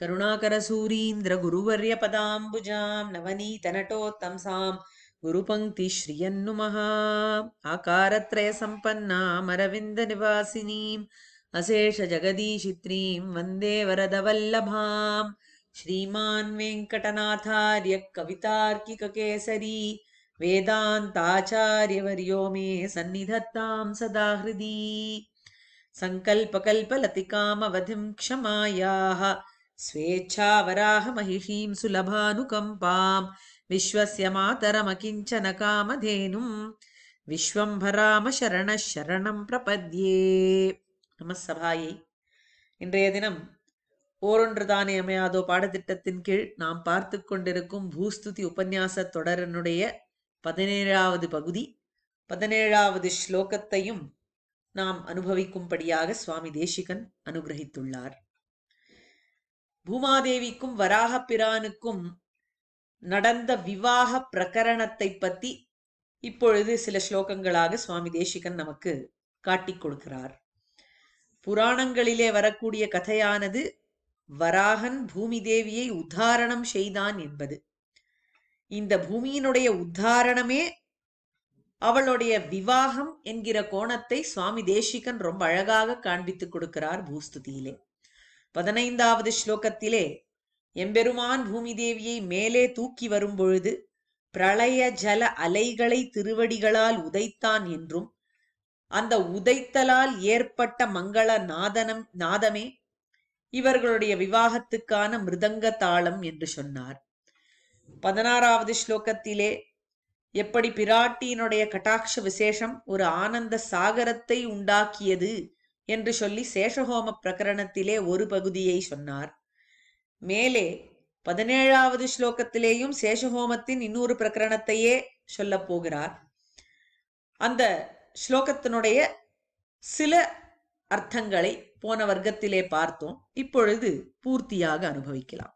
करुणाकरसूरीन्द्रगुरुवर्यपदाम्बुजां नवनीतनटोत्तमसाम् गुरुपङ्क्ति श्रियन् आकारत्रयसम्पन्नामरविन्दनिवासिनीम् अशेषजगदीशित्रीं वन्दे वरदवल्लभाम् श्रीमान् वेङ्कटनाथार्यः कवितार्किककेसरी वेदान्ताचार्यवर्यो मे सदा सदाहृदि सङ्कल्पकल्पलतिकामवधिं क्षमायाः స్వేచ్ఛావరాహమహిషీం సులభానుకంపాం విశ్వస్య మాతరమకించన కామధేనుం விஸ்வம்பராம சரண சரணம் பிரபத்யே சபாயை இன்றைய தினம் ஓரொன்று தானே அமையாதோ பாடத்திட்டத்தின் கீழ் நாம் பார்த்து கொண்டிருக்கும் பூஸ்துதி உபன்யாச தொடரனுடைய பதினேழாவது பகுதி பதினேழாவது ஸ்லோகத்தையும் நாம் அனுபவிக்கும்படியாக சுவாமி தேசிகன் அனுகிரகித்துள்ளார் பூமாதேவிக்கும் வராக பிரானுக்கும் நடந்த விவாக பிரகரணத்தை பத்தி இப்பொழுது சில ஸ்லோகங்களாக சுவாமி தேசிகன் நமக்கு காட்டி கொடுக்கிறார் புராணங்களிலே வரக்கூடிய கதையானது வராகன் பூமி தேவியை உத்தாரணம் செய்தான் என்பது இந்த பூமியினுடைய உத்தாரணமே அவளுடைய விவாகம் என்கிற கோணத்தை சுவாமி தேசிகன் ரொம்ப அழகாக காண்பித்துக் கொடுக்கிறார் பூஸ்துதியிலே பதினைந்தாவது ஸ்லோகத்திலே எம்பெருமான் பூமி தேவியை மேலே தூக்கி வரும்பொழுது பிரளய ஜல அலைகளை திருவடிகளால் உதைத்தான் என்றும் அந்த உதைத்தலால் ஏற்பட்ட மங்கள நாதனம் நாதமே இவர்களுடைய விவாகத்துக்கான மிருதங்க தாளம் என்று சொன்னார் பதினாறாவது ஸ்லோகத்திலே எப்படி பிராட்டியினுடைய கட்டாட்ச விசேஷம் ஒரு ஆனந்த சாகரத்தை உண்டாக்கியது என்று சொல்லி சேஷஹோம பிரகரணத்திலே ஒரு பகுதியை சொன்னார் மேலே பதினேழாவது ஸ்லோகத்திலேயும் சேஷஹோமத்தின் இன்னொரு பிரகரணத்தையே சொல்ல போகிறார் அந்த ஸ்லோகத்தினுடைய சில அர்த்தங்களை போன வர்க்கத்திலே பார்த்தோம் இப்பொழுது பூர்த்தியாக அனுபவிக்கலாம்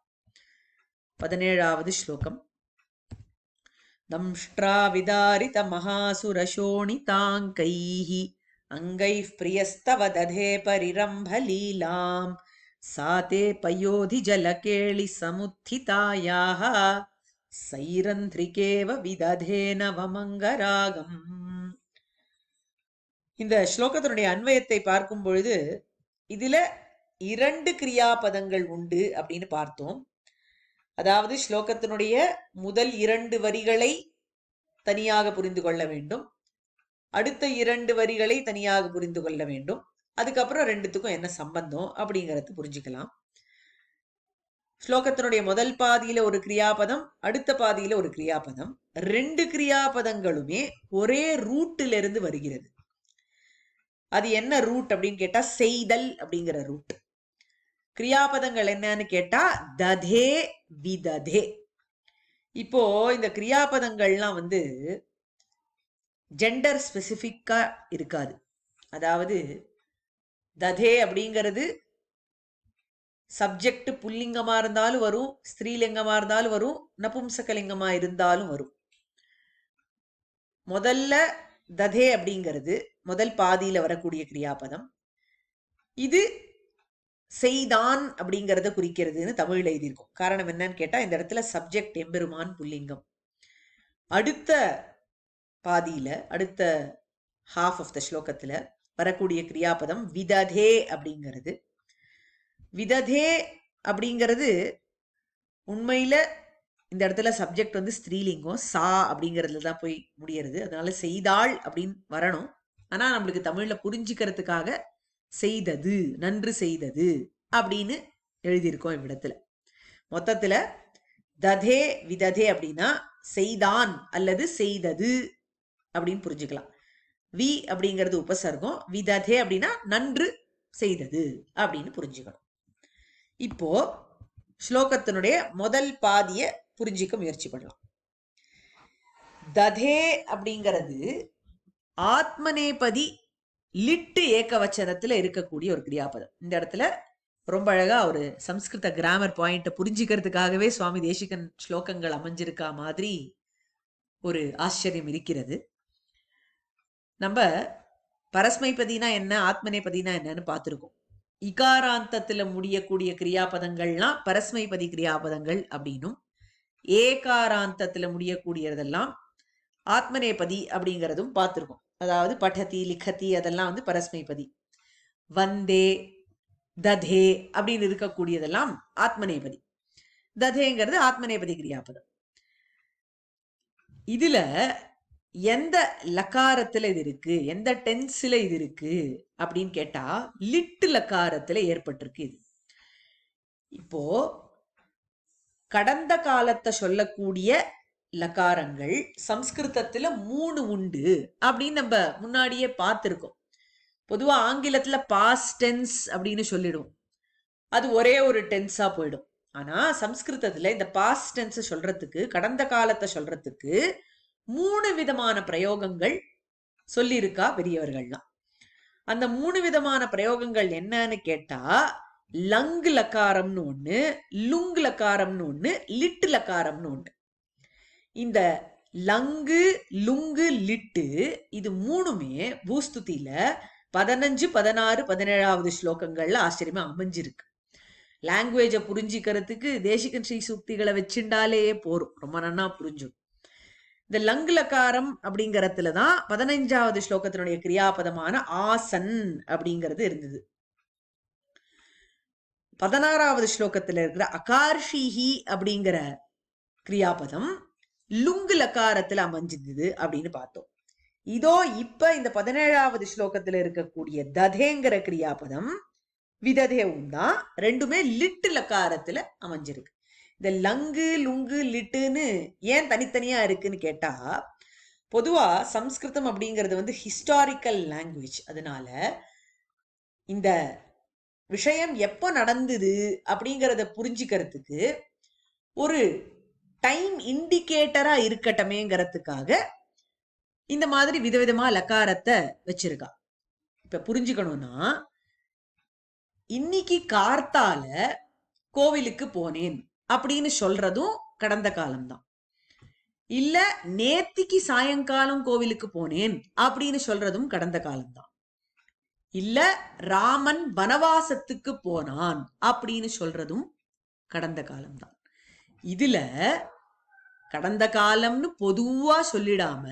பதினேழாவது ஸ்லோகம் दंष्ट्राविदारितमहासुरशोणिताङ्कैः अङ्गैः प्रियस्तव दधे சாதே பயோதிஜலகேளி ते சைரந்திரிகேவ सैरन्ध्रिकेव विदधे नवमङ्गरागम् இந்த ஸ்லோகத்தினுடைய அன்வயத்தை பார்க்கும் பொழுது இதில் இரண்டு கிரியாபதங்கள் உண்டு அப்படின்னு பார்த்தோம் அதாவது ஸ்லோகத்தினுடைய முதல் இரண்டு வரிகளை தனியாக புரிந்து கொள்ள வேண்டும் அடுத்த இரண்டு வரிகளை தனியாக புரிந்து கொள்ள வேண்டும் அதுக்கப்புறம் ரெண்டுத்துக்கும் என்ன சம்பந்தம் அப்படிங்கறது புரிஞ்சுக்கலாம் ஸ்லோகத்தினுடைய முதல் பாதியில ஒரு கிரியாபதம் அடுத்த பாதியில ஒரு கிரியாபதம் ரெண்டு கிரியாபதங்களுமே ஒரே ரூட்டில இருந்து வருகிறது அது என்ன ரூட் அப்படின்னு கேட்டா செய்தல் அப்படிங்கிற ரூட் கிரியாபதங்கள் என்னன்னு கேட்டா ததே விததே இப்போ இந்த கிரியாபதங்கள்லாம் வந்து ஜெண்டர் ஸ்பெசிஃபிக்காக இருக்காது அதாவது ததே அப்படிங்கிறது சப்ஜெக்ட் புல்லிங்கமாக இருந்தாலும் வரும் ஸ்திரீலிங்கமாக இருந்தாலும் வரும் நபும்சகலிங்கமாக இருந்தாலும் வரும் முதல்ல ததே அப்படிங்கிறது முதல் பாதியில் வரக்கூடிய கிரியாபதம் இது செய்தான் அப்படிங்கிறத குறிக்கிறதுன்னு தமிழில் எழுதியிருக்கும் காரணம் என்னன்னு கேட்டால் இந்த இடத்துல சப்ஜெக்ட் எம்பெருமான் புல்லிங்கம் அடுத்த பாதியில் அடுத்த ஹாஃப் ஆஃப் த ஸ்லோகத்தில் வரக்கூடிய கிரியாபதம் விததே அப்படிங்கிறது விததே அப்படிங்கிறது உண்மையில் இந்த இடத்துல சப்ஜெக்ட் வந்து ஸ்திரீலிங்கம் சா அப்படிங்கிறதுல தான் போய் முடியறது அதனால செய்தாள் அப்படின்னு வரணும் ஆனால் நம்மளுக்கு தமிழில் புரிஞ்சுக்கிறதுக்காக செய்தது நன்று செய்தது அப்படின்னு எழுதியிருக்கோம் இவ்விடத்துல மொத்தத்தில் ததே விததே அப்படின்னா செய்தான் அல்லது செய்தது அப்படின்னு புரிஞ்சுக்கலாம் வி அப்படிங்கிறது உபசர்க்கம் விததே அப்படின்னா நன்று செய்தது அப்படின்னு புரிஞ்சுக்கணும் இப்போ ஸ்லோகத்தினுடைய முதல் பாதிய புரிஞ்சிக்க முயற்சி பண்ணலாம் ததே அப்படிங்கிறது ஆத்மநேபதி லிட்டு ஏக்கவச்சனத்துல இருக்கக்கூடிய ஒரு கிரியாபதம் இந்த இடத்துல ரொம்ப அழகா ஒரு சம்ஸ்கிருத கிராமர் பாயிண்ட புரிஞ்சுக்கிறதுக்காகவே சுவாமி தேசிகன் ஸ்லோகங்கள் அமைஞ்சிருக்கா மாதிரி ஒரு ஆச்சரியம் இருக்கிறது நம்ம பரஸ்மை பதினா என்ன ஆத்மநேபதினா என்னன்னு பார்த்துருக்கோம் இகாராந்தத்தில் முடியக்கூடிய கிரியாபதங்கள்லாம் பரஸ்மைபதி கிரியாபதங்கள் அப்படின்னும் ஏகாராந்தத்தில் முடியக்கூடியதெல்லாம் ஆத்மநேபதி அப்படிங்கிறதும் பார்த்துருக்கோம் அதாவது பட்டதி லிக்கத்தி அதெல்லாம் வந்து பரஸ்மைபதி வந்தே ததே அப்படின்னு இருக்கக்கூடியதெல்லாம் ஆத்மநேபதி ததேங்கிறது ஆத்மநேபதி கிரியாபதம் இதுல எந்த லக்காரத்துல இது இருக்கு எந்த டென்ஸ்ல இது இருக்கு அப்படின்னு கேட்டா லிட்டு லக்காரத்துல ஏற்பட்டிருக்கு இது இப்போ கடந்த காலத்தை சொல்லக்கூடிய லக்காரங்கள் சம்ஸ்கிருதத்துல மூணு உண்டு அப்படின்னு நம்ம முன்னாடியே பார்த்துருக்கோம் பொதுவா ஆங்கிலத்துல பாஸ்ட் டென்ஸ் அப்படின்னு சொல்லிடுவோம் அது ஒரே ஒரு டென்ஸா போயிடும் ஆனா சம்ஸ்கிருதத்துல இந்த பாஸ்ட் டென்ஸ் சொல்றதுக்கு கடந்த காலத்தை சொல்றதுக்கு மூணு விதமான பிரயோகங்கள் சொல்லியிருக்கா பெரியவர்கள்லாம் அந்த மூணு விதமான பிரயோகங்கள் என்னன்னு கேட்டா லங்கு லக்காரம்னு ஒண்ணு லுங்கு லக்காரம்னு ஒண்ணு லிட்டு லக்காரம்னு ஒண்ணு இந்த லங்கு லுங்கு லிட்டு இது மூணுமே பூஸ்துதியில பதினஞ்சு பதினாறு பதினேழாவது ஸ்லோகங்கள்ல ஆச்சரியமா அமைஞ்சிருக்கு லாங்குவேஜை புரிஞ்சிக்கிறதுக்கு தேசிகன் ஸ்ரீ சூக்திகளை வச்சுண்டாலேயே போறோம் ரொம்ப நன்னா புரிஞ்சும் இந்த லங் லக்காரம் அப்படிங்கறதுல தான் பதினைஞ்சாவது ஸ்லோகத்தினுடைய கிரியாபதமான ஆசன் அப்படிங்கிறது இருந்தது பதினாறாவது ஸ்லோகத்துல இருக்கிற அகார்ஷிஹி அப்படிங்கிற கிரியாபதம் லுங்கு லக்காரத்துல அமைஞ்சிருந்தது அப்படின்னு பார்த்தோம் இதோ இப்ப இந்த பதினேழாவது ஸ்லோகத்துல இருக்கக்கூடிய ததேங்கிற கிரியாபதம் விததேவும் தான் ரெண்டுமே லிட்டு லக்காரத்துல அமைஞ்சிருக்கு இந்த லங்கு லுங்கு லிட்டுன்னு ஏன் தனித்தனியாக இருக்குன்னு கேட்டால் பொதுவாக சம்ஸ்கிருதம் அப்படிங்கிறது வந்து ஹிஸ்டாரிக்கல் லாங்குவேஜ் அதனால இந்த விஷயம் எப்போ நடந்தது அப்படிங்கிறத புரிஞ்சுக்கிறதுக்கு ஒரு டைம் இண்டிகேட்டராக இருக்கட்டமேங்கிறதுக்காக இந்த மாதிரி விதவிதமாக லக்காரத்தை வச்சிருக்கா இப்போ புரிஞ்சுக்கணும்னா இன்னைக்கு கார்த்தால கோவிலுக்கு போனேன் அப்படின்னு சொல்றதும் கடந்த காலம்தான் இல்ல நேத்திக்கு சாயங்காலம் கோவிலுக்கு போனேன் அப்படின்னு சொல்றதும் கடந்த காலம்தான் இல்ல ராமன் வனவாசத்துக்கு போனான் அப்படின்னு சொல்றதும் கடந்த காலம்தான் இதுல கடந்த காலம்னு பொதுவா சொல்லிடாம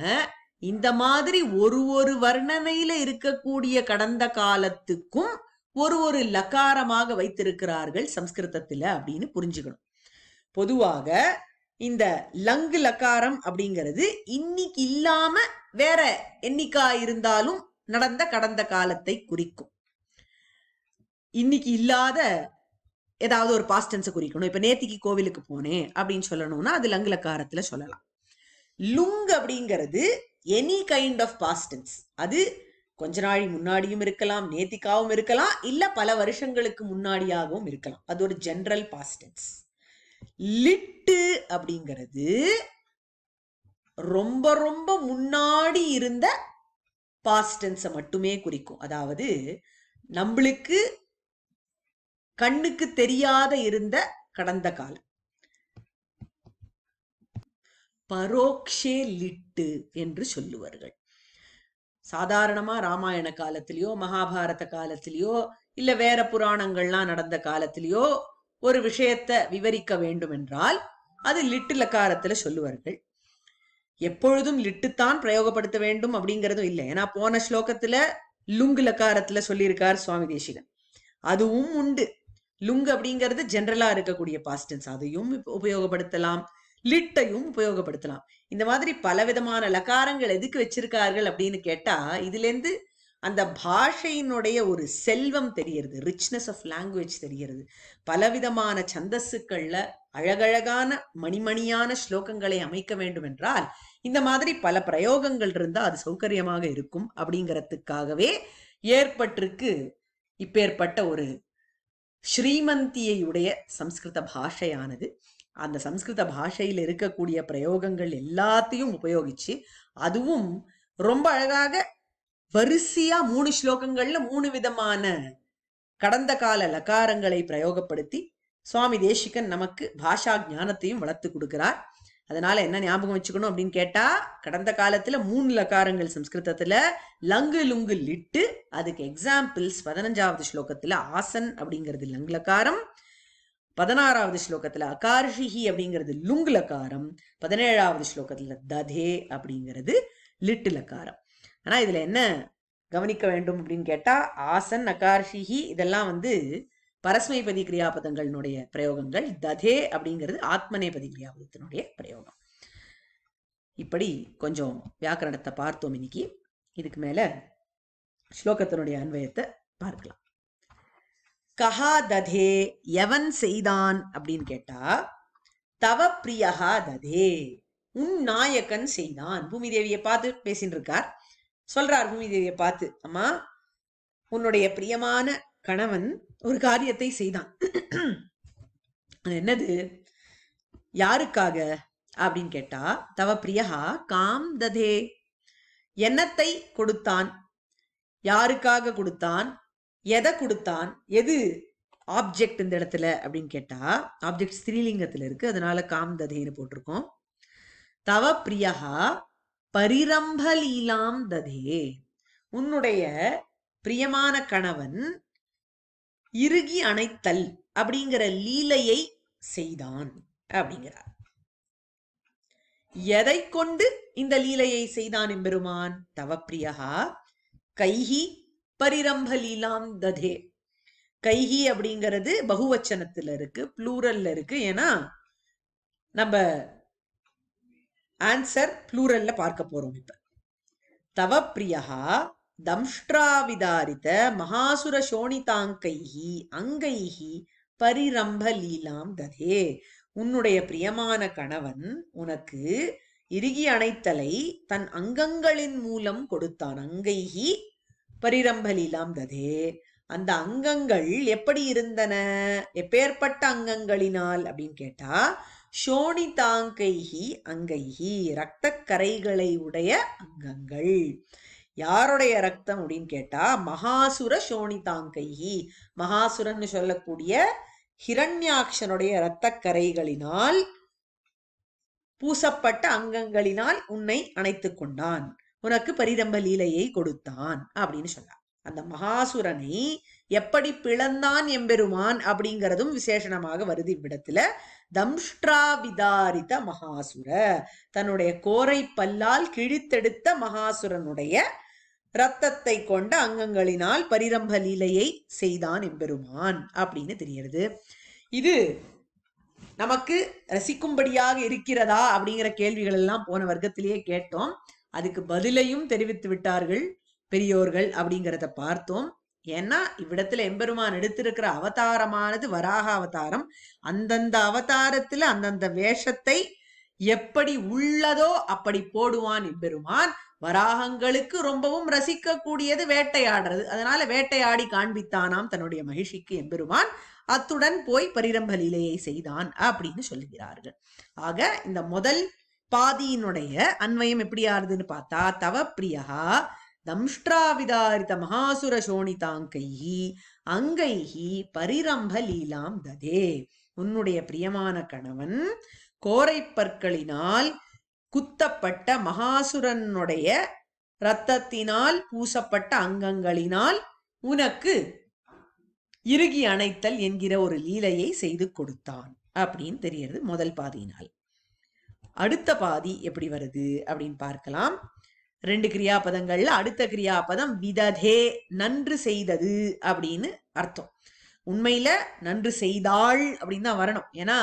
இந்த மாதிரி ஒரு ஒரு வர்ணனையில இருக்கக்கூடிய கடந்த காலத்துக்கும் ஒரு ஒரு லக்காரமாக வைத்திருக்கிறார்கள் சம்ஸ்கிருதத்துல அப்படின்னு புரிஞ்சுக்கணும் பொதுவாக இந்த லங்கு லக்காரம் அப்படிங்கிறது இன்னைக்கு இல்லாம வேற எண்ணிக்கா இருந்தாலும் நடந்த கடந்த காலத்தை குறிக்கும் இன்னைக்கு இல்லாத ஏதாவது ஒரு பாஸ்ட் குறிக்கணும் இப்ப நேத்திக்கு கோவிலுக்கு போனேன் அப்படின்னு சொல்லணும்னா அது லக்காரத்துல சொல்லலாம் லுங் அப்படிங்கிறது எனி கைண்ட் ஆஃப் பாஸ்டன்ஸ் அது கொஞ்ச நாள் முன்னாடியும் இருக்கலாம் நேத்திக்காவும் இருக்கலாம் இல்ல பல வருஷங்களுக்கு முன்னாடியாகவும் இருக்கலாம் அது ஒரு ஜென்ரல் பாஸ்டன்ஸ் லிட்டு அப்படிங்கிறது ரொம்ப ரொம்ப முன்னாடி இருந்த பாஸ்டன்ஸை மட்டுமே குறிக்கும் அதாவது நம்மளுக்கு கண்ணுக்கு தெரியாத இருந்த கடந்த காலம் பரோக்ஷே லிட்டு என்று சொல்லுவார்கள் சாதாரணமா ராமாயண காலத்திலயோ மகாபாரத காலத்திலயோ இல்ல வேற புராணங்கள்லாம் நடந்த காலத்திலயோ ஒரு விஷயத்தை விவரிக்க வேண்டும் என்றால் அது லிட்டு லக்காரத்துல சொல்லுவார்கள் எப்பொழுதும் லிட்டுத்தான் பிரயோகப்படுத்த வேண்டும் அப்படிங்கறதும் இல்லை ஏன்னா போன ஸ்லோகத்துல லுங்கு லக்காரத்துல சொல்லியிருக்கார் சுவாமி தேசிகன் அதுவும் உண்டு லுங்கு அப்படிங்கிறது ஜென்ரலா இருக்கக்கூடிய பாஸ்டன்ஸ் அதையும் உபயோகப்படுத்தலாம் லிட்டையும் உபயோகப்படுத்தலாம் இந்த மாதிரி பலவிதமான லக்காரங்கள் எதுக்கு வச்சிருக்கார்கள் அப்படின்னு கேட்டா இதுல இருந்து அந்த பாஷையினுடைய ஒரு செல்வம் தெரிகிறது ரிச்னஸ் ஆஃப் லாங்குவேஜ் தெரிகிறது பலவிதமான சந்தஸ்ஸுக்கள்ல அழகழகான மணிமணியான ஸ்லோகங்களை அமைக்க வேண்டும் என்றால் இந்த மாதிரி பல பிரயோகங்கள் இருந்தால் அது சௌகரியமாக இருக்கும் அப்படிங்கிறதுக்காகவே ஏற்பட்டிருக்கு இப்பேற்பட்ட ஒரு ஸ்ரீமந்தியுடைய சம்ஸ்கிருத பாஷையானது அந்த சம்ஸ்கிருத பாஷையில் இருக்கக்கூடிய பிரயோகங்கள் எல்லாத்தையும் உபயோகிச்சு அதுவும் ரொம்ப அழகாக வரிசையா மூணு ஸ்லோகங்கள்ல மூணு விதமான கடந்த கால லகாரங்களை பிரயோகப்படுத்தி சுவாமி தேசிகன் நமக்கு பாஷா ஞானத்தையும் வளர்த்து கொடுக்கிறார் அதனால என்ன ஞாபகம் வச்சுக்கணும் அப்படின்னு கேட்டா கடந்த காலத்துல மூணு லகாரங்கள் சம்ஸ்கிருதத்துல லங்கு லுங்கு லிட்டு அதுக்கு எக்ஸாம்பிள்ஸ் பதினஞ்சாவது ஸ்லோகத்துல ஆசன் அப்படிங்கிறது லங்கு லகாரம் பதினாறாவது ஸ்லோகத்துல அகார்ஷிஹி அப்படிங்கிறது லுங் லகாரம் பதினேழாவது ஸ்லோகத்துல ததே அப்படிங்கிறது லிட்டு லக்காரம் ஆனால் இதில் என்ன கவனிக்க வேண்டும் அப்படின்னு கேட்டால் ஆசன் அகார்ஷிஹி இதெல்லாம் வந்து பரஸ்மைபதி கிரியாபதங்களினுடைய பிரயோகங்கள் ததே அப்படிங்கிறது ஆத்மநேபதி கிரியாபதத்தினுடைய பிரயோகம் இப்படி கொஞ்சம் வியாக்கரணத்தை பார்த்தோம் இன்னைக்கு இதுக்கு மேலே ஸ்லோகத்தினுடைய அன்வயத்தை பார்க்கலாம் கஹா ததே எவன் செய்தான் அப்படின்னு கேட்டா தவ பிரியகா ததே உன் நாயக்கன் செய்தான் பூமி தேவியை பார்த்து பேசின்னு இருக்கார் சொல்றார் பூமி தேவியை பார்த்து அம்மா உன்னுடைய பிரியமான கணவன் ஒரு காரியத்தை செய்தான் என்னது யாருக்காக அப்படின்னு கேட்டா தவ பிரியகா காம் ததே என்னத்தை கொடுத்தான் யாருக்காக கொடுத்தான் எதை கொடுத்தான் எது ஆப்ஜெக்ட் இந்த இடத்துல அப்படின்னு கேட்டா ஆப்ஜெக்ட் ஸ்ரீலிங்கத்துல இருக்கு அதனால காம் ததேன்னு போட்டிருக்கோம் தவ பிரியகா பரிரம்பலீலாம் ததே உன்னுடைய பிரியமான கணவன் இறுகி அணைத்தல் அப்படிங்கிற லீலையை செய்தான் அப்படிங்கிறார் எதை கொண்டு இந்த லீலையை செய்தான் எம்பெருமான் தவப்பிரியகா கைகி பரிரம்ப லீலாம் ததே கைகி அப்படிங்கிறது பகுவச்சனத்துல இருக்கு ப்ளூரல்ல இருக்கு ஏன்னா நம்ம ஆன்சர் ப்ளூரல்ல பார்க்க போறோம் இப்ப தவ பிரியா தம்ஷ்டாவிதாரித மகாசுர சோனிதாங்கைஹி அங்கைஹி பரிரம்ப லீலாம் ததே உன்னுடைய பிரியமான கணவன் உனக்கு இறுகி அணைத்தலை தன் அங்கங்களின் மூலம் கொடுத்தான் அங்கைஹி பரிரம்ப லீலாம் ததே அந்த அங்கங்கள் எப்படி இருந்தன எப்பேற்பட்ட அங்கங்களினால் அப்படின்னு கேட்டா ஷோணிதாங்கைகி ரத்த ரத்தக்கரைகளை உடைய அங்கங்கள் யாருடைய ரத்தம் அப்படின்னு கேட்டா மகாசுர ஷோணிதாங்கைகி மகாசுரன்னு சொல்லக்கூடிய ஹிரண்யாக்ஷனுடைய இரத்தக்கரைகளினால் பூசப்பட்ட அங்கங்களினால் உன்னை அணைத்து கொண்டான் உனக்கு பரிதம்ப லீலையை கொடுத்தான் அப்படின்னு சொன்னார் அந்த மகாசுரனை எப்படி பிளந்தான் எம்பெருமான் அப்படிங்கிறதும் விசேஷனமாக வருது இவ்விடத்துல தம்ஷ்டாவிதாரித மகாசுர தன்னுடைய கோரை பல்லால் கிழித்தெடுத்த மகாசுரனுடைய ரத்தத்தை கொண்ட அங்கங்களினால் பரிரம்ப லீலையை செய்தான் எம்பெருமான் அப்படின்னு தெரியிறது இது நமக்கு ரசிக்கும்படியாக இருக்கிறதா அப்படிங்கிற கேள்விகள் எல்லாம் போன வர்க்கத்திலேயே கேட்டோம் அதுக்கு பதிலையும் தெரிவித்து விட்டார்கள் பெரியோர்கள் அப்படிங்கிறத பார்த்தோம் ஏன்னா இவ்விடத்துல எம்பெருமான் எடுத்திருக்கிற அவதாரமானது வராக அவதாரம் அந்தந்த அவதாரத்துல அந்தந்த வேஷத்தை எப்படி உள்ளதோ அப்படி போடுவான் எம்பெருமான் வராகங்களுக்கு ரொம்பவும் ரசிக்க கூடியது வேட்டையாடுறது அதனால வேட்டையாடி காண்பித்தானாம் தன்னுடைய மகிழ்ச்சிக்கு எம்பெருமான் அத்துடன் போய் பரிரம்ப லீலையை செய்தான் அப்படின்னு சொல்லுகிறார்கள் ஆக இந்த முதல் பாதியினுடைய அன்வயம் எப்படி ஆறுதுன்னு பார்த்தா தவ பிரியகா தம்ஷ்டாவிதாரித மகாசுர சோணிதாங்கை அங்கை பரிரம்ப லீலாம் ததே உன்னுடைய பிரியமான கணவன் கோரை பற்களினால் குத்தப்பட்ட மகாசுரனுடைய ரத்தத்தினால் பூசப்பட்ட அங்கங்களினால் உனக்கு இறுகி அணைத்தல் என்கிற ஒரு லீலையை செய்து கொடுத்தான் அப்படின்னு தெரியறது முதல் பாதியினால் அடுத்த பாதி எப்படி வருது அப்படின்னு பார்க்கலாம் ரெண்டு கிரியாபதங்கள்ல அடுத்த கிரியாபதம் விததே நன்று செய்தது அப்படின்னு அர்த்தம் உண்மையில நன்று செய்தாள் அப்படின்னு தான் வரணும் ஏன்னா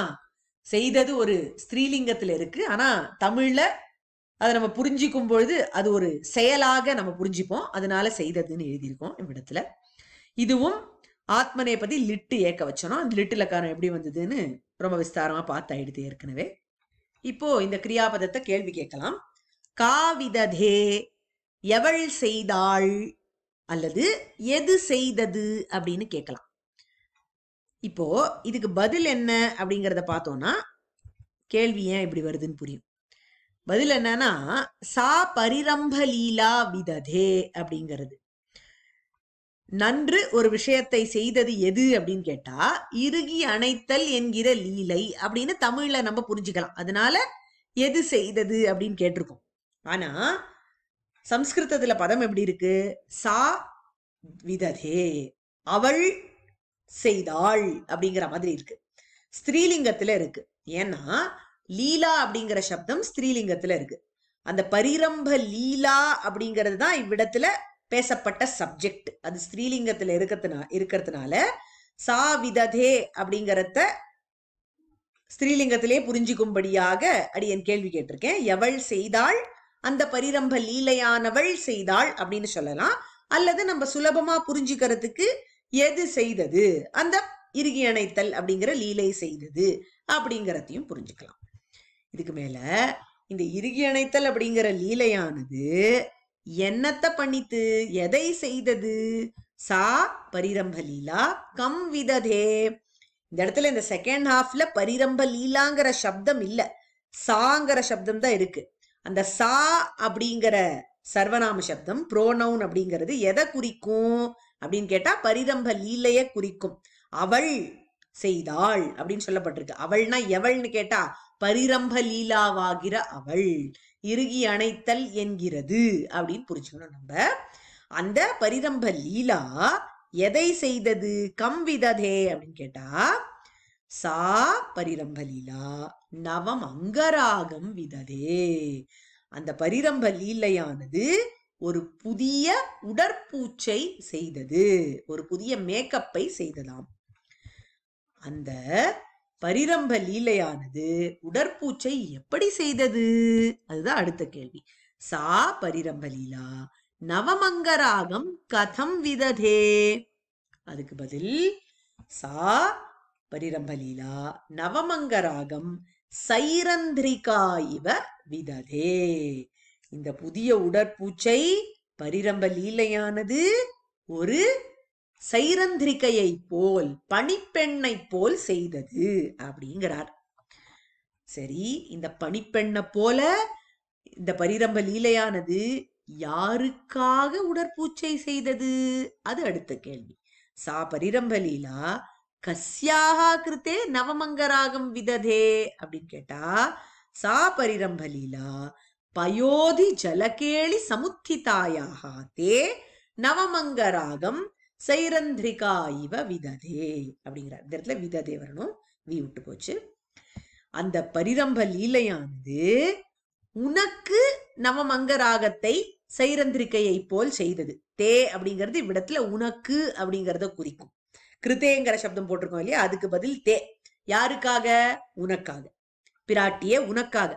செய்தது ஒரு ஸ்திரீலிங்கத்துல இருக்கு ஆனா தமிழ்ல அதை நம்ம புரிஞ்சிக்கும் பொழுது அது ஒரு செயலாக நம்ம புரிஞ்சுப்போம் அதனால செய்ததுன்னு எழுதியிருக்கோம் இவ்விடத்துல இதுவும் பத்தி லிட்டு ஏக்க வச்சோம் அந்த லிட்டுல காரணம் எப்படி வந்ததுன்னு ரொம்ப விஸ்தாரமா பார்த்தாயிடுது ஏற்கனவே இப்போ இந்த கிரியாபதத்தை கேள்வி கேட்கலாம் காவிததே எவள் செய்தாள் அல்லது எது செய்தது அப்படின்னு கேட்கலாம் இப்போ இதுக்கு பதில் என்ன அப்படிங்கிறத பார்த்தோம்னா கேள்வி ஏன் இப்படி வருதுன்னு புரியும் பதில் என்னன்னா சா பரிரம்ப லீலா விததே அப்படிங்கிறது நன்று ஒரு விஷயத்தை செய்தது எது அப்படின்னு கேட்டா இறுகி அணைத்தல் என்கிற லீலை அப்படின்னு தமிழ்ல நம்ம புரிஞ்சுக்கலாம் அதனால எது செய்தது அப்படின்னு கேட்டிருக்கோம் ஆனா சம்ஸ்கிருதத்துல பதம் எப்படி இருக்கு சா விததே அவள் செய்தாள் அப்படிங்கிற மாதிரி இருக்கு ஸ்திரீலிங்கத்துல இருக்கு ஏன்னா லீலா அப்படிங்கிற சப்தம் ஸ்திரீலிங்கத்துல இருக்கு அந்த பரிரம்ப லீலா அப்படிங்கிறது தான் இவ்விடத்துல பேசப்பட்ட சப்ஜெக்ட் அது ஸ்திரீலிங்கத்துல இருக்கிறதுனா இருக்கிறதுனால சா விததே அப்படிங்கிறத ஸ்திரீலிங்கத்திலே புரிஞ்சுக்கும்படியாக அடியன் கேள்வி கேட்டிருக்கேன் எவள் செய்தாள் அந்த பரிரம்ப லீலையானவள் செய்தாள் அப்படின்னு சொல்லலாம் அல்லது நம்ம சுலபமா புரிஞ்சுக்கிறதுக்கு எது செய்தது அந்த இறுகி அணைத்தல் அப்படிங்கிற லீலை செய்தது அப்படிங்கிறதையும் புரிஞ்சுக்கலாம் இதுக்கு மேல இந்த இறுகி அணைத்தல் அப்படிங்கிற லீலையானது என்னத்தை பண்ணித்து எதை செய்தது சா பரிரம்ப லீலா கம் விததே இந்த இடத்துல இந்த செகண்ட் ஹாஃப்ல பரிரம்ப லீலாங்கிற சப்தம் இல்ல சாங்கிற சப்தம் தான் இருக்கு அந்த சா அப்படிங்கிற சர்வநாம சப்தம் புரோனவுன் அப்படிங்கிறது எதை குறிக்கும் அப்படின்னு கேட்டா பரிதம்ப லீலைய குறிக்கும் அவள் செய்தாள் அப்படின்னு சொல்லப்பட்டிருக்கு அவள்னா எவள்னு கேட்டா பரிரம்ப லீலாவாகிற அவள் இறுகி அணைத்தல் என்கிறது அப்படின்னு புரிஞ்சுக்கணும் நம்ம அந்த பரிரம்ப லீலா எதை செய்தது கம்விததே அப்படின்னு கேட்டா சா பரிரம்ப லீலா நவம் அங்கராகம் விததே அந்த பரிரம்ப லீலையானது ஒரு புதிய உடற்பூச்சை செய்தது ஒரு புதிய மேக்கப்பை செய்ததாம் அந்த பரிரம்ப லீலையானது உடற்பூச்சை எப்படி செய்தது அதுதான் அடுத்த கேள்வி சா பரிரம்ப லீலா நவமங்கராகம் கதம் விததே அதுக்கு பதில் சா பரிரம்ப லீலா நவமங்கராகம் சைரந்திரிகா இவ விததே இந்த புதிய உடற்பூச்சை பரிரம்ப லீலையானது ஒரு சைரந்திரிகையை போல் பனிப்பெண்ணை போல் செய்தது அப்படிங்கிறார் சரி இந்த பனிப்பெண்ணை போல இந்த பரிரம்ப லீலையானது யாருக்காக உடற்பூச்சை செய்தது அது அடுத்த கேள்வி சா பரிரம்ப லீலா கஸ்யாகா கிருத்தே நவமங்கராகம் விததே அப்படின்னு கேட்டா சா பரிரம்பலீலா பயோதி ஜலகேளி சமுத்திதாயாக தே நவமங்கராகம் சைரந்திரிகா இவ விததே அப்படிங்கிற அந்த இடத்துல விததே வரணும் வி விட்டு போச்சு அந்த பரிரம்ப லீலையானது உனக்கு நவமங்க ராகத்தை சைரந்திரிக்கையை போல் செய்தது தே அப்படிங்கிறது இவ்விடத்துல உனக்கு அப்படிங்கிறத குறிக்கும் கிருத்தேங்கிற சப்தம் போட்டிருக்கோம் இல்லையா அதுக்கு பதில் தே யாருக்காக உனக்காக பிராட்டியே உனக்காக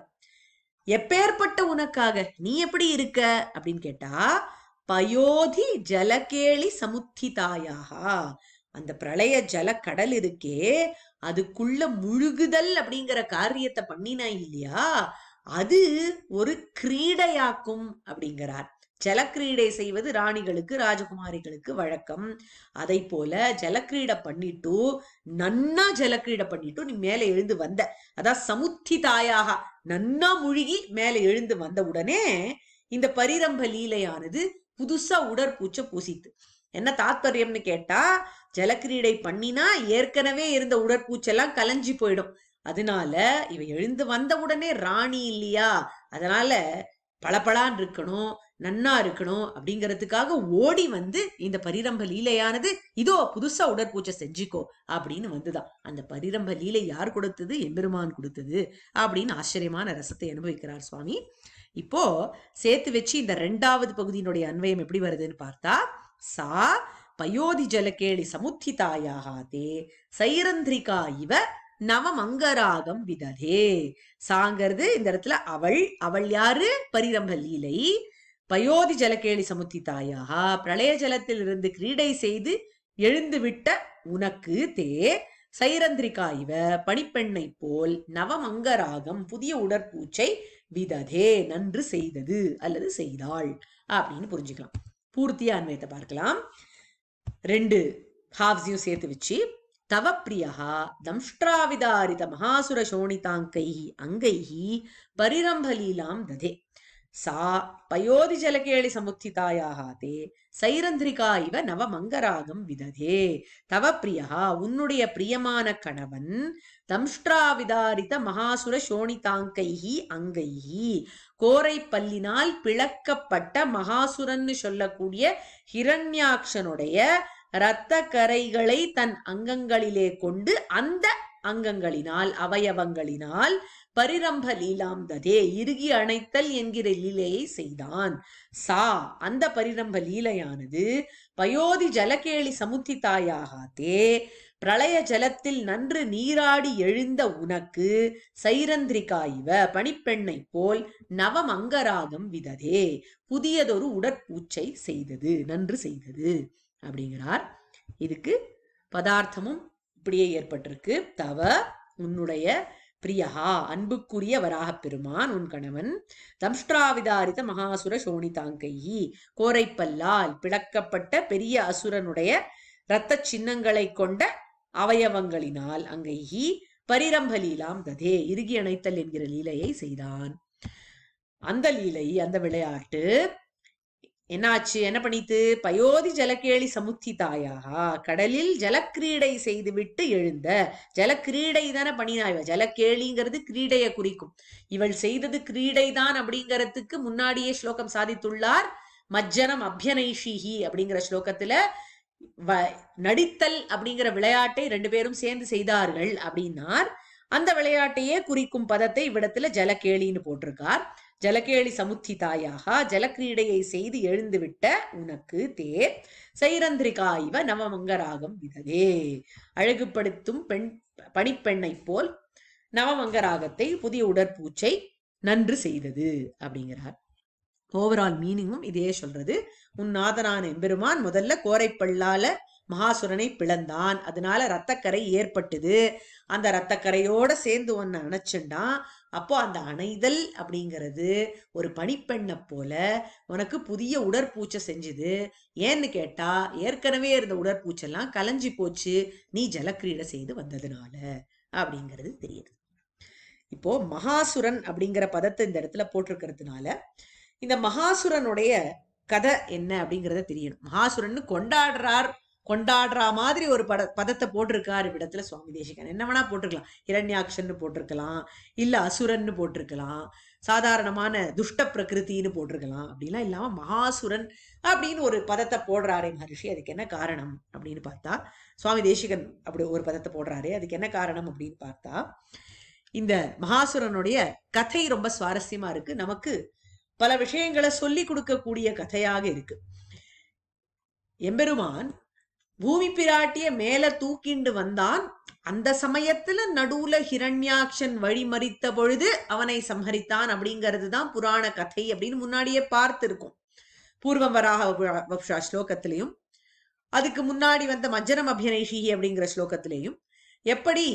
எப்பேற்பட்ட உனக்காக நீ எப்படி இருக்க அப்படின்னு கேட்டா பயோதி ஜலகேளி சமுத்திதாயாகா அந்த பிரளய ஜல கடல் இருக்கே அதுக்குள்ள முழுகுதல் அப்படிங்கிற காரியத்தை பண்ணினா இல்லையா அது ஒரு கிரீடையாக்கும் அப்படிங்கிறார் ஜலக்கிரீடை செய்வது ராணிகளுக்கு ராஜகுமாரிகளுக்கு வழக்கம் அதை போல ஜலக்கிரீடை பண்ணிட்டு நன்னா ஜலக்கிரீடை பண்ணிட்டு நீ மேலே எழுந்து வந்த அதான் சமுத்தி தாயாக நன்னா முழுகி மேலே எழுந்து வந்த உடனே இந்த பரிரம்ப லீலையானது புதுசா உடற்பூச்சை பூசித்து என்ன தாத்பரியம்னு கேட்டா ஜலக்கிரீடை பண்ணினா ஏற்கனவே இருந்த உடற்பூச்செல்லாம் கலைஞ்சி போயிடும் அதனால இவ எழுந்து வந்த உடனே ராணி இல்லையா அதனால பளபளான் இருக்கணும் நன்னா இருக்கணும் அப்படிங்கறதுக்காக ஓடி வந்து இந்த பரிரம்ப லீலையானது இதோ புதுசா உடற்பூச்சை செஞ்சுக்கோ அப்படின்னு வந்துதான் அந்த பரிரம்ப லீலை யார் கொடுத்தது எம்பெருமான் கொடுத்தது அப்படின்னு ஆச்சரியமான ரசத்தை அனுபவிக்கிறார் சுவாமி இப்போ சேர்த்து வச்சு இந்த ரெண்டாவது பகுதியினுடைய அன்வயம் எப்படி வருதுன்னு பார்த்தா சா பயோதி ஜலகேளி சமுத்தி தாயாகாதே சைரந்திரிகா இவ நவமங்கராகம் விததே சாங்கிறது இந்த இடத்துல அவள் அவள் யாரு பரிரம்ப லீலை பயோதி ஜலகேளி சமுத்தி தாயாக பிரளய ஜலத்தில் இருந்து கிரீடை செய்து எழுந்துவிட்ட உனக்கு தே சைரந்திரிகா இவ பனிப்பெண்ணை போல் நவமங்கராகம் புதிய உடற்பூச்சை விததே நன்று செய்தது அல்லது செய்தாள் அப்படின்னு புரிஞ்சுக்கலாம் பூர்த்தியா அன்வயத்தை பார்க்கலாம் ரெண்டு ஹாஃப்ஸையும் சேர்த்து வச்சு தவ பிரியா தம்ஷ்டாவிதாரித மகாசுர சோணிதாங்கை அங்கை பரிரம்பலீலாம் ததே சா பயோதி ஜலகேளி சமுத்திதாயாக தே சைரந்திரிகா இவ நவமங்கராகம் விததே தவ பிரியா உன்னுடைய பிரியமான கணவன் தம்ஷ்டாவிதாரித மகாசுர சோணிதாங்கை அங்கை கோரை பல்லினால் பிளக்கப்பட்ட மகாசுரன்னு சொல்லக்கூடிய ஹிரண்யாட்சனுடைய இரத்த கரைகளை தன் அங்கங்களிலே கொண்டு அந்த அங்கங்களினால் அவயவங்களினால் பரிரம்ப லீலாந்ததே இறுகி அணைத்தல் என்கிற லீலையை செய்தான் சா அந்த பரிரம்ப லீலையானது பயோதி ஜலகேளி சமுத்தி தாயாகாதே பிரளய ஜலத்தில் நன்று நீராடி எழுந்த உனக்கு சைரந்திரிகா இவ பனிப்பெண்ணை போல் நவம் அங்கராகம் விததே புதியதொரு உடற்பூச்சை செய்தது நன்று செய்தது அப்படிங்கிறார் இதுக்கு பதார்த்தமும் இப்படியே ஏற்பட்டிருக்கு தவ உன்னுடைய பிரியகா அன்புக்குரிய வராக பெருமான் உன் கணவன் தம்ஷ்டாவிதாரித மகாசுர தாங்கையி கோரைப்பல்லால் பிளக்கப்பட்ட பெரிய அசுரனுடைய இரத்த சின்னங்களை கொண்ட அவயவங்களினால் அங்கையி பரிரம்ப லீலாம் ததே இறுகி அணைத்தல் என்கிற லீலையை செய்தான் அந்த லீலை அந்த விளையாட்டு என்னாச்சு என்ன பண்ணித்து பயோதி ஜலக்கேளி தாயாக கடலில் ஜலக்கிரீடை செய்து விட்டு எழுந்த ஜலக்கிரீடை தானே பண்ணினா இவ ஜலக்கேளிங்கிறது கிரீடையை குறிக்கும் இவள் செய்தது கிரீடை தான் அப்படிங்கறதுக்கு முன்னாடியே ஸ்லோகம் சாதித்துள்ளார் மஜ்ஜனம் அபியனைஷிஹி அப்படிங்கிற ஸ்லோகத்துல நடித்தல் அப்படிங்கிற விளையாட்டை ரெண்டு பேரும் சேர்ந்து செய்தார்கள் அப்படின்னார் அந்த விளையாட்டையே குறிக்கும் பதத்தை இவ்விடத்துல ஜலக்கேளின்னு போட்டிருக்கார் ஜலகேளி சமுத்திதாயாக ஜலக்கிரீடையை செய்து எழுந்துவிட்ட உனக்கு தேர் சைரந்திரிகா இவ நவமங்கராகம் விதவே அழகுபடுத்தும் பெண் பணிப்பெண்ணைப் போல் நவமங்க ராகத்தை புதிய உடற்பூச்சை நன்று செய்தது அப்படிங்கிறார் ஓவரால் மீனிங்கும் இதே சொல்றது உன் நாதனான எம்பெருமான் முதல்ல கோரைப்பள்ளால மகாசுரனை பிளந்தான் அதனால ரத்தக்கரை ஏற்பட்டது அந்த ரத்தக்கரையோட சேர்ந்து ஒன்னு அணைச்சுண்டான் அப்போ அந்த அணைதல் அப்படிங்கிறது ஒரு பனிப்பெண்ணை போல உனக்கு புதிய உடற்பூச்சை செஞ்சுது ஏன்னு கேட்டா ஏற்கனவே இருந்த உடற்பூச்செல்லாம் கலைஞ்சி போச்சு நீ ஜலக்கிரீடை செய்து வந்ததுனால அப்படிங்கிறது தெரியுது இப்போ மகாசுரன் அப்படிங்கிற பதத்தை இந்த இடத்துல போட்டிருக்கிறதுனால இந்த மகாசுரனுடைய கதை என்ன அப்படிங்கிறத தெரியணும் மகாசுரன் கொண்டாடுறார் கொண்டாடுற மாதிரி ஒரு பட பதத்தை போட்டிருக்காரு இடத்துல சுவாமி தேசிகன் என்ன வேணா போட்டிருக்கலாம் இரண்யாக்ஷன்னு போட்டிருக்கலாம் இல்ல அசுரன்னு போட்டிருக்கலாம் சாதாரணமான துஷ்ட பிரகிருத்தின்னு போட்டிருக்கலாம் அப்படின்லாம் இல்லாம மகாசுரன் அப்படின்னு ஒரு பதத்தை போடுறாரே மகர்ஷி அதுக்கு என்ன காரணம் அப்படின்னு பார்த்தா சுவாமி தேசிகன் அப்படி ஒரு பதத்தை போடுறாரு அதுக்கு என்ன காரணம் அப்படின்னு பார்த்தா இந்த மகாசுரனுடைய கதை ரொம்ப சுவாரஸ்யமா இருக்கு நமக்கு பல விஷயங்களை சொல்லி கொடுக்கக்கூடிய கதையாக இருக்கு எம்பெருமான் பூமி பிராட்டிய மேல தூக்கிண்டு வந்தான் அந்த சமயத்துல நடுவுல ஹிரண்யாக்ஷன் மறித்த பொழுது அவனை சம்ஹரித்தான் அப்படிங்கிறது தான் புராண கதை அப்படின்னு முன்னாடியே பார்த்திருக்கும் வராக வப்ஷா ஸ்லோகத்திலையும் அதுக்கு முன்னாடி வந்த மஜ்ஜனம் அபியனைஷி அப்படிங்கிற ஸ்லோகத்திலையும் எப்படி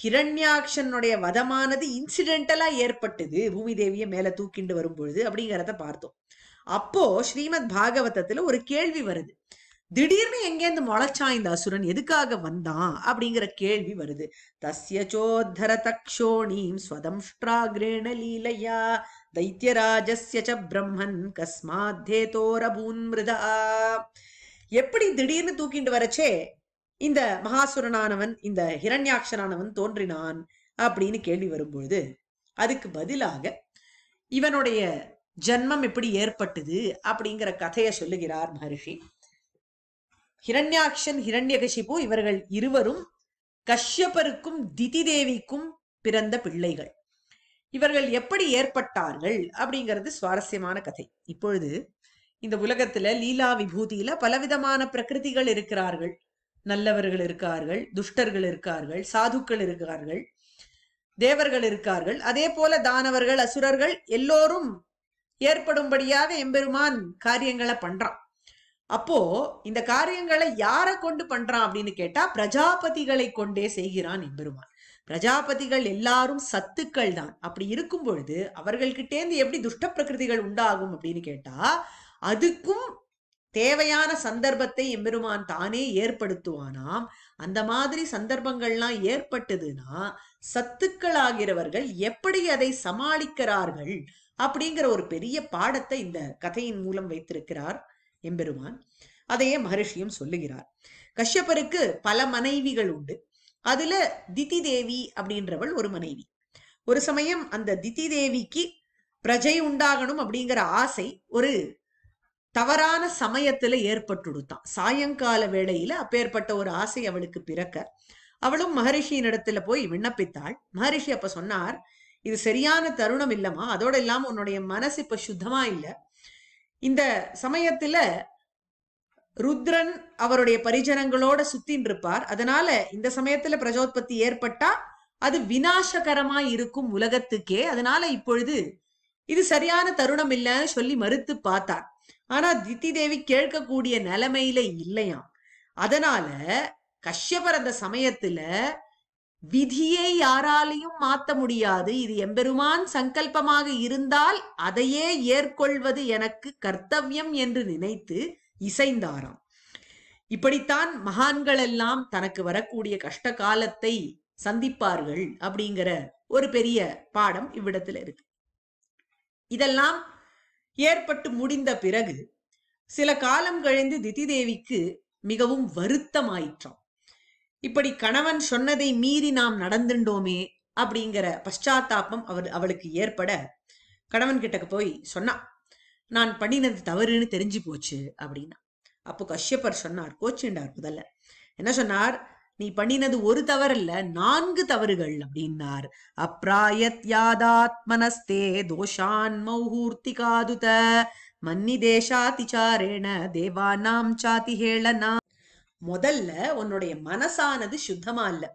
ஹிரண்யாக்ஷனுடைய வதமானது இன்சிடென்டலா ஏற்பட்டது பூமி தேவியை மேல தூக்கிண்டு வரும் பொழுது அப்படிங்கிறத பார்த்தோம் அப்போ ஸ்ரீமத் பாகவதத்துல ஒரு கேள்வி வருது திடீர்னு எங்கேருந்து முளைச்சா இந்த அசுரன் எதுக்காக வந்தான் அப்படிங்கிற கேள்வி வருது தஸ்ய சோத்தர தக்ஷோணீம் ஸ்வதம்ஷ்டாகிரேண லீலையா தைத்தியராஜஸ்ய ச பிரம்மன் கஸ்மாத்தே தோரபூன் மிருதா எப்படி திடீர்னு தூக்கிட்டு வரச்சே இந்த மகாசுரனானவன் இந்த ஹிரண்யாட்சனானவன் தோன்றினான் அப்படின்னு கேள்வி வரும்பொழுது அதுக்கு பதிலாக இவனுடைய ஜன்மம் எப்படி ஏற்பட்டது அப்படிங்கிற கதையை சொல்லுகிறார் மகர்ஷி ஹிரண்யாக்ஷன் ஹிரண்யகசிபு இவர்கள் இருவரும் கஷ்யப்பருக்கும் திதி தேவிக்கும் பிறந்த பிள்ளைகள் இவர்கள் எப்படி ஏற்பட்டார்கள் அப்படிங்கிறது சுவாரஸ்யமான கதை இப்பொழுது இந்த உலகத்துல லீலா விபூதியில பலவிதமான பிரகிருதிகள் இருக்கிறார்கள் நல்லவர்கள் இருக்கார்கள் துஷ்டர்கள் இருக்கார்கள் சாதுக்கள் இருக்கார்கள் தேவர்கள் இருக்கார்கள் அதே போல தானவர்கள் அசுரர்கள் எல்லோரும் ஏற்படும்படியாக எம்பெருமான் காரியங்களை பண்றான் அப்போ இந்த காரியங்களை யாரை கொண்டு பண்றான் அப்படின்னு கேட்டா பிரஜாபதிகளை கொண்டே செய்கிறான் எம்பெருமான் பிரஜாபதிகள் எல்லாரும் சத்துக்கள் தான் அப்படி இருக்கும் பொழுது அவர்கள்கிட்டேந்து எப்படி துஷ்ட பிரகிருதிகள் உண்டாகும் அப்படின்னு கேட்டா அதுக்கும் தேவையான சந்தர்ப்பத்தை எம்பெருமான் தானே ஏற்படுத்துவானாம் அந்த மாதிரி சந்தர்ப்பங்கள்லாம் ஏற்பட்டதுன்னா சத்துக்களாகிறவர்கள் எப்படி அதை சமாளிக்கிறார்கள் அப்படிங்கிற ஒரு பெரிய பாடத்தை இந்த கதையின் மூலம் வைத்திருக்கிறார் எம்பெருமான் அதையே மகரிஷியும் சொல்லுகிறார் கஷ்யப்பருக்கு பல மனைவிகள் உண்டு அதுல திதி தேவி அப்படின்றவள் ஒரு மனைவி ஒரு சமயம் அந்த திதி தேவிக்கு பிரஜை உண்டாகணும் அப்படிங்கிற ஆசை ஒரு தவறான சமயத்துல ஏற்பட்டுடுத்தான் சாயங்கால வேளையில அப்பேற்பட்ட ஒரு ஆசை அவளுக்கு பிறக்க அவளும் மகரிஷியின் இடத்துல போய் விண்ணப்பித்தாள் மகரிஷி அப்ப சொன்னார் இது சரியான தருணம் இல்லமா அதோட இல்லாம உன்னுடைய மனசு இப்ப சுத்தமா இல்லை இந்த சமயத்துல ருத்ரன் அவருடைய பரிஜனங்களோட சுத்தின் இருப்பார் அதனால இந்த சமயத்துல பிரஜோத்பத்தி ஏற்பட்டா அது வினாசகரமா இருக்கும் உலகத்துக்கே அதனால இப்பொழுது இது சரியான தருணம் இல்லைன்னு சொல்லி மறுத்து பார்த்தார் ஆனா தித்தி தேவி கேட்கக்கூடிய நிலைமையில இல்லையாம் அதனால கஷ்யபர் அந்த சமயத்துல விதியை யாராலையும் மாத்த முடியாது இது எம்பெருமான் சங்கல்பமாக இருந்தால் அதையே ஏற்கொள்வது எனக்கு கர்த்தவியம் என்று நினைத்து இசைந்தாராம் இப்படித்தான் மகான்கள் எல்லாம் தனக்கு வரக்கூடிய கஷ்ட காலத்தை சந்திப்பார்கள் அப்படிங்கிற ஒரு பெரிய பாடம் இவ்விடத்துல இருக்கு இதெல்லாம் ஏற்பட்டு முடிந்த பிறகு சில காலம் கழிந்து திதி தேவிக்கு மிகவும் வருத்தமாயிற்றாம் இப்படி கணவன் சொன்னதை மீறி நாம் நடந்துட்டோமே அப்படிங்கிற பஷ்சாத்தாபம் அவர் அவளுக்கு ஏற்பட கணவன் கிட்ட போய் சொன்னா நான் பண்ணினது தவறுன்னு தெரிஞ்சு போச்சு அப்படின்னா அப்போ கஷ்யப்பர் சொன்னார் கோச்சுண்டார் முதல்ல என்ன சொன்னார் நீ பண்ணினது ஒரு தவறல்ல நான்கு தவறுகள் அப்படின்னார் அப்ராயத் யாதாத்மனஸ்தே தோஷான் மௌஹூர்த்தி காதுத மன்னி தேசாதிச்சாரேண தேவானாம் சாதிஹேளனா முதல்ல உன்னுடைய மனசானது சுத்தமா இல்ல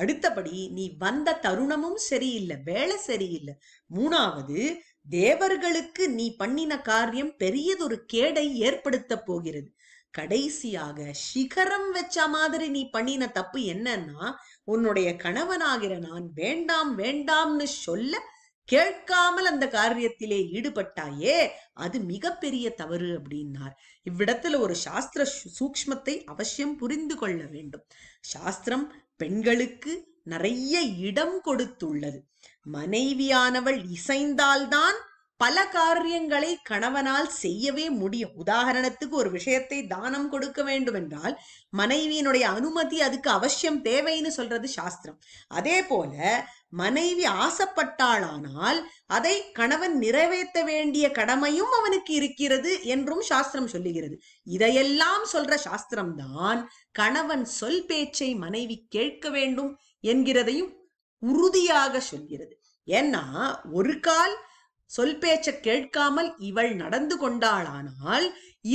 அடுத்தபடி நீ வந்த தருணமும் சரியில்லை வேலை சரியில்லை மூணாவது தேவர்களுக்கு நீ பண்ணின காரியம் பெரியதொரு கேடை ஏற்படுத்த போகிறது கடைசியாக சிகரம் வச்ச மாதிரி நீ பண்ணின தப்பு என்னன்னா உன்னுடைய கணவனாகிற நான் வேண்டாம் வேண்டாம்னு சொல்ல கேட்காமல் அந்த காரியத்திலே ஈடுபட்டாயே அது மிகப்பெரிய தவறு அப்படின்னார் இவ்விடத்துல ஒரு சாஸ்திர சூக்மத்தை அவசியம் புரிந்து கொள்ள வேண்டும் சாஸ்திரம் பெண்களுக்கு நிறைய இடம் கொடுத்துள்ளது மனைவியானவள் இசைந்தால்தான் பல காரியங்களை கணவனால் செய்யவே முடியும் உதாரணத்துக்கு ஒரு விஷயத்தை தானம் கொடுக்க வேண்டும் என்றால் மனைவியினுடைய அனுமதி அதுக்கு அவசியம் தேவைன்னு சொல்றது சாஸ்திரம் அதே போல மனைவி ஆசைப்பட்டாளானால் அதை கணவன் நிறைவேற்ற வேண்டிய கடமையும் அவனுக்கு இருக்கிறது என்றும் சாஸ்திரம் சொல்லுகிறது இதையெல்லாம் சொல்ற சாஸ்திரம் தான் கணவன் சொல் பேச்சை மனைவி கேட்க வேண்டும் என்கிறதையும் உறுதியாக சொல்கிறது ஏன்னா ஒரு கால் சொல் பேச்ச கேட்காமல் இவள் நடந்து கொண்டாளானால்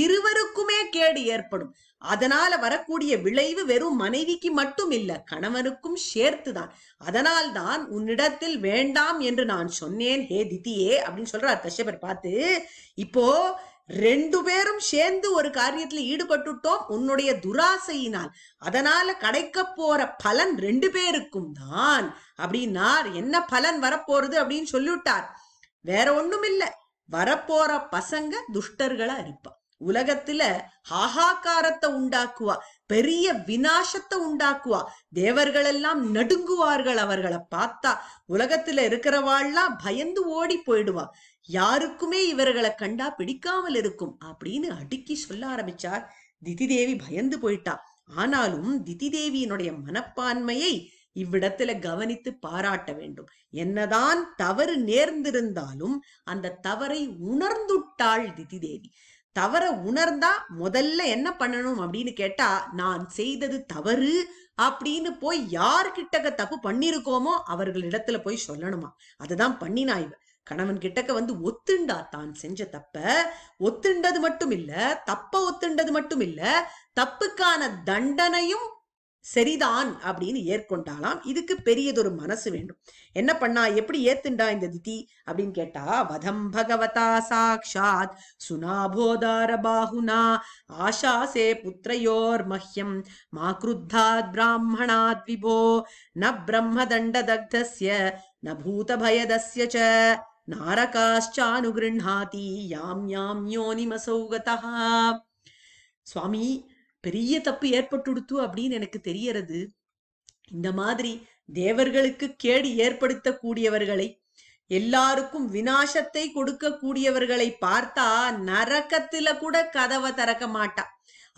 இருவருக்குமே கேடு ஏற்படும் அதனால வரக்கூடிய விளைவு வெறும் மனைவிக்கு மட்டும் இல்ல கணவனுக்கும் சேர்த்துதான் அதனால் தான் உன்னிடத்தில் வேண்டாம் என்று நான் சொன்னேன் ஹே தித்தியே அப்படின்னு சொல்றார் கஷ்யபர் பார்த்து இப்போ ரெண்டு பேரும் சேர்ந்து ஒரு காரியத்துல ஈடுபட்டுட்டோம் உன்னுடைய துராசையினால் அதனால கிடைக்க போற பலன் ரெண்டு பேருக்கும் தான் அப்படின்னா என்ன பலன் வரப்போறது அப்படின்னு சொல்லிவிட்டார் வேற ஒண்ணும் இல்ல வரப்போற பசங்க துஷ்டர்களா இருப்பா உலகத்துல ஹாஹாக்காரத்தை உண்டாக்குவா பெரிய வினாசத்தை உண்டாக்குவா தேவர்கள் எல்லாம் நடுங்குவார்கள் அவர்களை பார்த்தா உலகத்துல இருக்கிறவாள்லாம் பயந்து ஓடி போயிடுவா யாருக்குமே இவர்களை கண்டா பிடிக்காமல் இருக்கும் அப்படின்னு அடுக்கி சொல்ல ஆரம்பிச்சார் திதிதேவி பயந்து போயிட்டா ஆனாலும் திதிதேவியினுடைய மனப்பான்மையை இவ்விடத்துல கவனித்து பாராட்ட வேண்டும் என்னதான் தவறு நேர்ந்திருந்தாலும் அந்த தவறை உணர்ந்துட்டாள் திதிதேவி தவற உணர்ந்தா முதல்ல என்ன பண்ணணும் அப்படின்னு கேட்டா நான் செய்தது தவறு அப்படின்னு போய் யார்கிட்டக தப்பு பண்ணிருக்கோமோ இடத்துல போய் சொல்லணுமா அதுதான் பண்ணினா இவ கணவன் கிட்டக்க வந்து ஒத்துண்டா தான் செஞ்ச தப்ப ஒத்துண்டது மட்டும் இல்ல தப்ப ஒத்துண்டது மட்டும் இல்ல தப்புக்கான தண்டனையும் சரிதான் அப்படின்னு ஏற்கொண்டாலாம் இதுக்கு பெரியதொரு மனசு வேண்டும் என்ன பண்ணா எப்படி ஏத்துண்டா இந்த திதி அப்படின்னு கேட்டா வதம் பகவதா சாக்ஷாத் சுனாபோதார பாகுனா ஆஷாசே புத்திரயோர் மஹ்யம் மா குருத்தாத் பிராமணாத் விபோ ந பிரம்மதண்ட தக்தஸ்ய ந பூத பயதஸ்ய ச நாரகாஷ்சானுகிருண்ணாதி யாம் யாம் யோனிமசௌகதா சுவாமி பெரிய தப்பு ஏற்பட்டுடுத்து அப்படின்னு எனக்கு தெரியறது இந்த மாதிரி தேவர்களுக்கு கேடு ஏற்படுத்தக்கூடியவர்களை எல்லாருக்கும் வினாசத்தை கொடுக்கக்கூடியவர்களை பார்த்தா நரக்கத்துல கூட கதவை திறக்க மாட்டா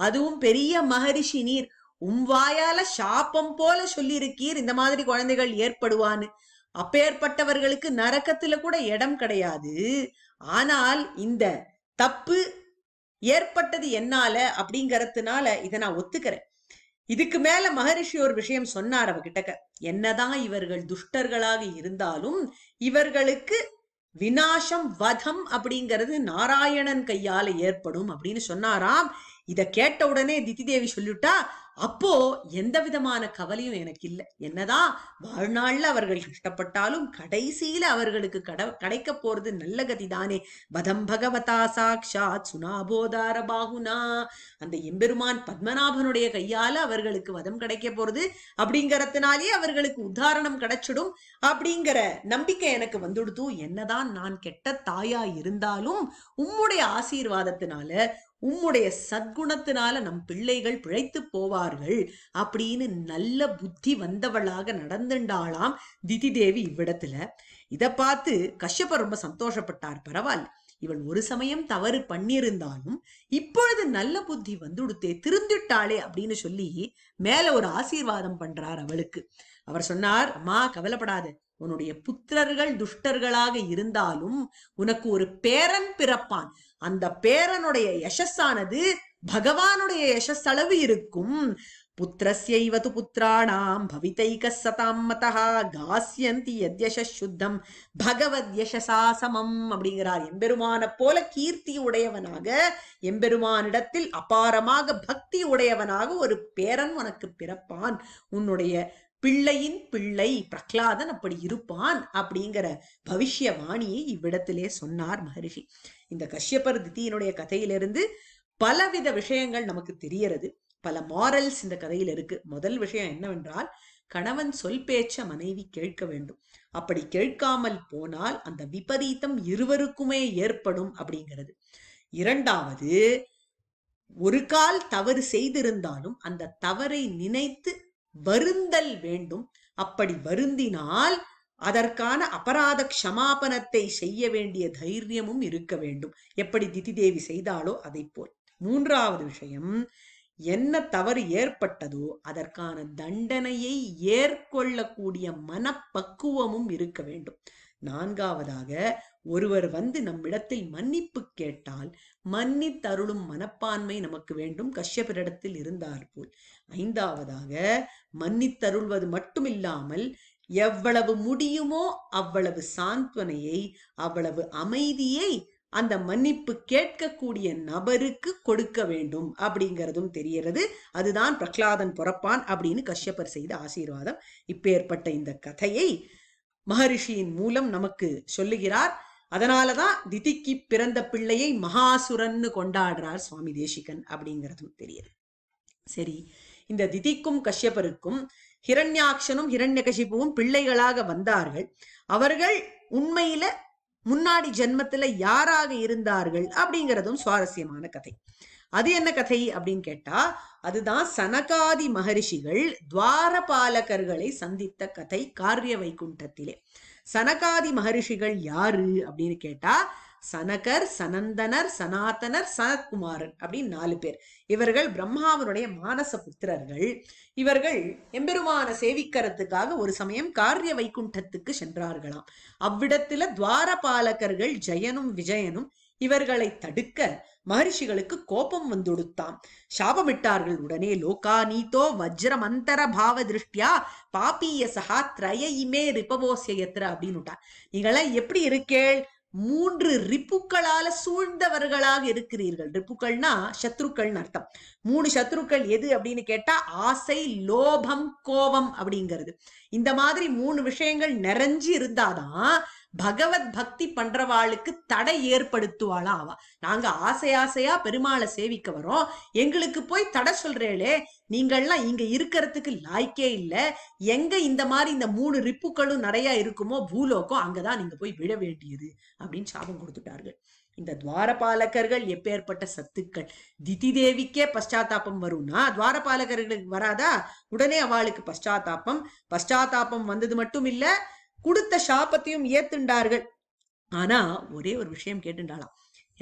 அதுவும் பெரிய மகரிஷி நீர் உம் வாயால சாப்பம் போல சொல்லியிருக்கீர் இந்த மாதிரி குழந்தைகள் ஏற்படுவான்னு அப்பேற்பட்டவர்களுக்கு நரக்கத்துல கூட இடம் கிடையாது ஆனால் இந்த தப்பு ஏற்பட்டது என்னால அப்படிங்கறதுனால இதை நான் ஒத்துக்கிறேன் இதுக்கு மேல மகரிஷி ஒரு விஷயம் சொன்னார் கிட்டக்க என்னதான் இவர்கள் துஷ்டர்களாக இருந்தாலும் இவர்களுக்கு வினாசம் வதம் அப்படிங்கிறது நாராயணன் கையால ஏற்படும் அப்படின்னு சொன்னாராம் இத கேட்ட உடனே திதி தேவி சொல்லிவிட்டா அப்போ எந்த விதமான கவலையும் எனக்கு இல்லை என்னதான் வாழ்நாள்ல அவர்கள் கஷ்டப்பட்டாலும் கடைசியில அவர்களுக்கு கட கிடைக்க போறது நல்ல கதி தானே பதம் பகவதா சாக்ஷாத் சுனாபோதார பாகுனா அந்த எம்பெருமான் பத்மநாபனுடைய கையால அவர்களுக்கு வதம் கிடைக்க போறது அப்படிங்கறதுனாலே அவர்களுக்கு உதாரணம் கிடைச்சிடும் அப்படிங்கிற நம்பிக்கை எனக்கு வந்துடுத்து என்னதான் நான் கெட்ட தாயா இருந்தாலும் உம்முடைய ஆசீர்வாதத்தினால உம்முடைய சத்குணத்தினால நம் பிள்ளைகள் பிழைத்து போவார்கள் அப்படின்னு நல்ல புத்தி வந்தவளாக நடந்துண்டாளாம் திதி தேவி இவ்விடத்துல இத பார்த்து கஷ்யப்ப ரொம்ப சந்தோஷப்பட்டார் பரவாயில்ல இவள் ஒரு சமயம் தவறு பண்ணியிருந்தாலும் இப்பொழுது நல்ல புத்தி வந்துடுத்தே திருந்திட்டாளே அப்படின்னு சொல்லி மேல ஒரு ஆசீர்வாதம் பண்றார் அவளுக்கு அவர் சொன்னார் அம்மா கவலைப்படாது உன்னுடைய புத்திரர்கள் துஷ்டர்களாக இருந்தாலும் உனக்கு ஒரு பேரன் பிறப்பான் அந்த பேரனுடைய யசஸானது பகவானுடைய யசஸ் அளவு இருக்கும் புத்திரஸ்யவது புத்திராணாம் பவிதைக சதாம் மதா காசியந்தி சுத்தம் பகவத் யசசாசமம் அப்படிங்கிறார் எம்பெருமான போல கீர்த்தி உடையவனாக எம்பெருமானிடத்தில் அபாரமாக பக்தி உடையவனாக ஒரு பேரன் உனக்கு பிறப்பான் உன்னுடைய பிள்ளையின் பிள்ளை பிரகலாதன் அப்படி இருப்பான் அப்படிங்கிற பவிஷ்யவாணியை இவ்விடத்திலே சொன்னார் மகரிஷி இந்த கஷ்யப்பர் தித்தியினுடைய கதையிலிருந்து பலவித விஷயங்கள் நமக்கு தெரியறது பல மாரல்ஸ் இந்த கதையில் இருக்கு முதல் விஷயம் என்னவென்றால் கணவன் சொல் பேச்ச மனைவி கேட்க வேண்டும் அப்படி கேட்காமல் போனால் அந்த விபரீதம் இருவருக்குமே ஏற்படும் அப்படிங்கிறது இரண்டாவது ஒரு கால் தவறு செய்திருந்தாலும் அந்த தவறை நினைத்து வருந்தல் வேண்டும் அப்படி வருந்தினால் அதற்கான அபராத க்ஷமாபனத்தை செய்ய வேண்டிய தைரியமும் இருக்க வேண்டும் எப்படி திதி தேவி செய்தாலோ அதை போல் மூன்றாவது விஷயம் என்ன தவறு ஏற்பட்டதோ அதற்கான தண்டனையை ஏற்கொள்ளக்கூடிய மனப்பக்குவமும் இருக்க வேண்டும் நான்காவதாக ஒருவர் வந்து நம்மிடத்தில் மன்னிப்பு கேட்டால் தருளும் மனப்பான்மை நமக்கு வேண்டும் கஷ்யபரிடத்தில் இருந்தார் போல் ஐந்தாவதாக தருள்வது மட்டுமில்லாமல் எவ்வளவு முடியுமோ அவ்வளவு சாந்த்வனையை அவ்வளவு அமைதியை அந்த மன்னிப்பு கேட்கக்கூடிய நபருக்கு கொடுக்க வேண்டும் அப்படிங்கிறதும் தெரிகிறது அதுதான் பிரகலாதன் புறப்பான் அப்படின்னு கஷ்யப்பர் செய்த ஆசீர்வாதம் இப்பேற்பட்ட இந்த கதையை மகரிஷியின் மூலம் நமக்கு சொல்லுகிறார் அதனால தான் திதிக்கு பிறந்த பிள்ளையை மகாசுரன்னு கொண்டாடுறார் சுவாமி தேசிகன் அப்படிங்கிறதும் தெரியுது சரி இந்த திதிக்கும் கஷ்யப்பருக்கும் ஹிரண்யாட்சனும் ஹிரண்யகசிப்புவும் பிள்ளைகளாக வந்தார்கள் அவர்கள் உண்மையில முன்னாடி ஜென்மத்துல யாராக இருந்தார்கள் அப்படிங்கிறதும் சுவாரஸ்யமான கதை அது என்ன கதை அப்படின்னு கேட்டா அதுதான் சனகாதி மகரிஷிகள் துவாரபாலகர்களை சந்தித்த கதை காரிய வைகுண்டத்திலே சனகாதி மகரிஷிகள் யாரு அப்படின்னு கேட்டா சனகர் சனந்தனர் சனாதனர் சனத்குமாரன் அப்படின்னு நாலு பேர் இவர்கள் பிரம்மாவனுடைய மானச புத்திரர்கள் இவர்கள் எம்பெருமான சேவிக்கிறதுக்காக ஒரு சமயம் காரிய வைகுண்டத்துக்கு சென்றார்களாம் அவ்விடத்துல துவாரபாலகர்கள் ஜெயனும் விஜயனும் இவர்களை தடுக்க மகரிஷிகளுக்கு கோபம் வந்துடுத்தாம் சாபமிட்டார்கள் உடனே லோகா நீதோ வஜ்ர மந்தர பாவ திருஷ்டியா பாப்பிய சகா திரய இமே ரிபவோசியத்திர அப்படின்னுட்டா நீங்களாம் எப்படி இருக்கேள் மூன்று ரிப்புக்களால சூழ்ந்தவர்களாக இருக்கிறீர்கள் ரிப்புக்கள்னா சத்ருக்கள்னு அர்த்தம் மூணு சத்ருக்கள் எது அப்படின்னு கேட்டா ஆசை லோபம் கோபம் அப்படிங்கிறது இந்த மாதிரி மூணு விஷயங்கள் நிறைஞ்சு இருந்தாதான் பகவத் பக்தி பண்றவாளுக்கு தடை ஏற்படுத்துவாளா அவ நாங்க ஆசை ஆசையா பெருமாளை சேவிக்க வரோம் எங்களுக்கு போய் தடை சொல்றேளே நீங்கள்லாம் இங்க இருக்கிறதுக்கு லாய்க்கே இல்லை எங்க இந்த மாதிரி இந்த மூணு ரிப்புகளும் நிறைய இருக்குமோ பூலோக்கம் அங்கதான் நீங்க போய் விழ வேண்டியது அப்படின்னு சாபம் கொடுத்துட்டார்கள் இந்த துவாரபாலகர்கள் எப்பேற்பட்ட சத்துக்கள் திதி தேவிக்கே பஷ்டாத்தாபம் வரும்னா துவாரபாலகர்களுக்கு வராதா உடனே அவளுக்கு பஷ்டாத்தாபம் பஷ்டாத்தாபம் வந்தது மட்டும் இல்லை கொடுத்த சாபத்தையும் ஏத்துண்டார்கள் ஆனா ஒரே ஒரு விஷயம் கேட்டுண்டாலாம்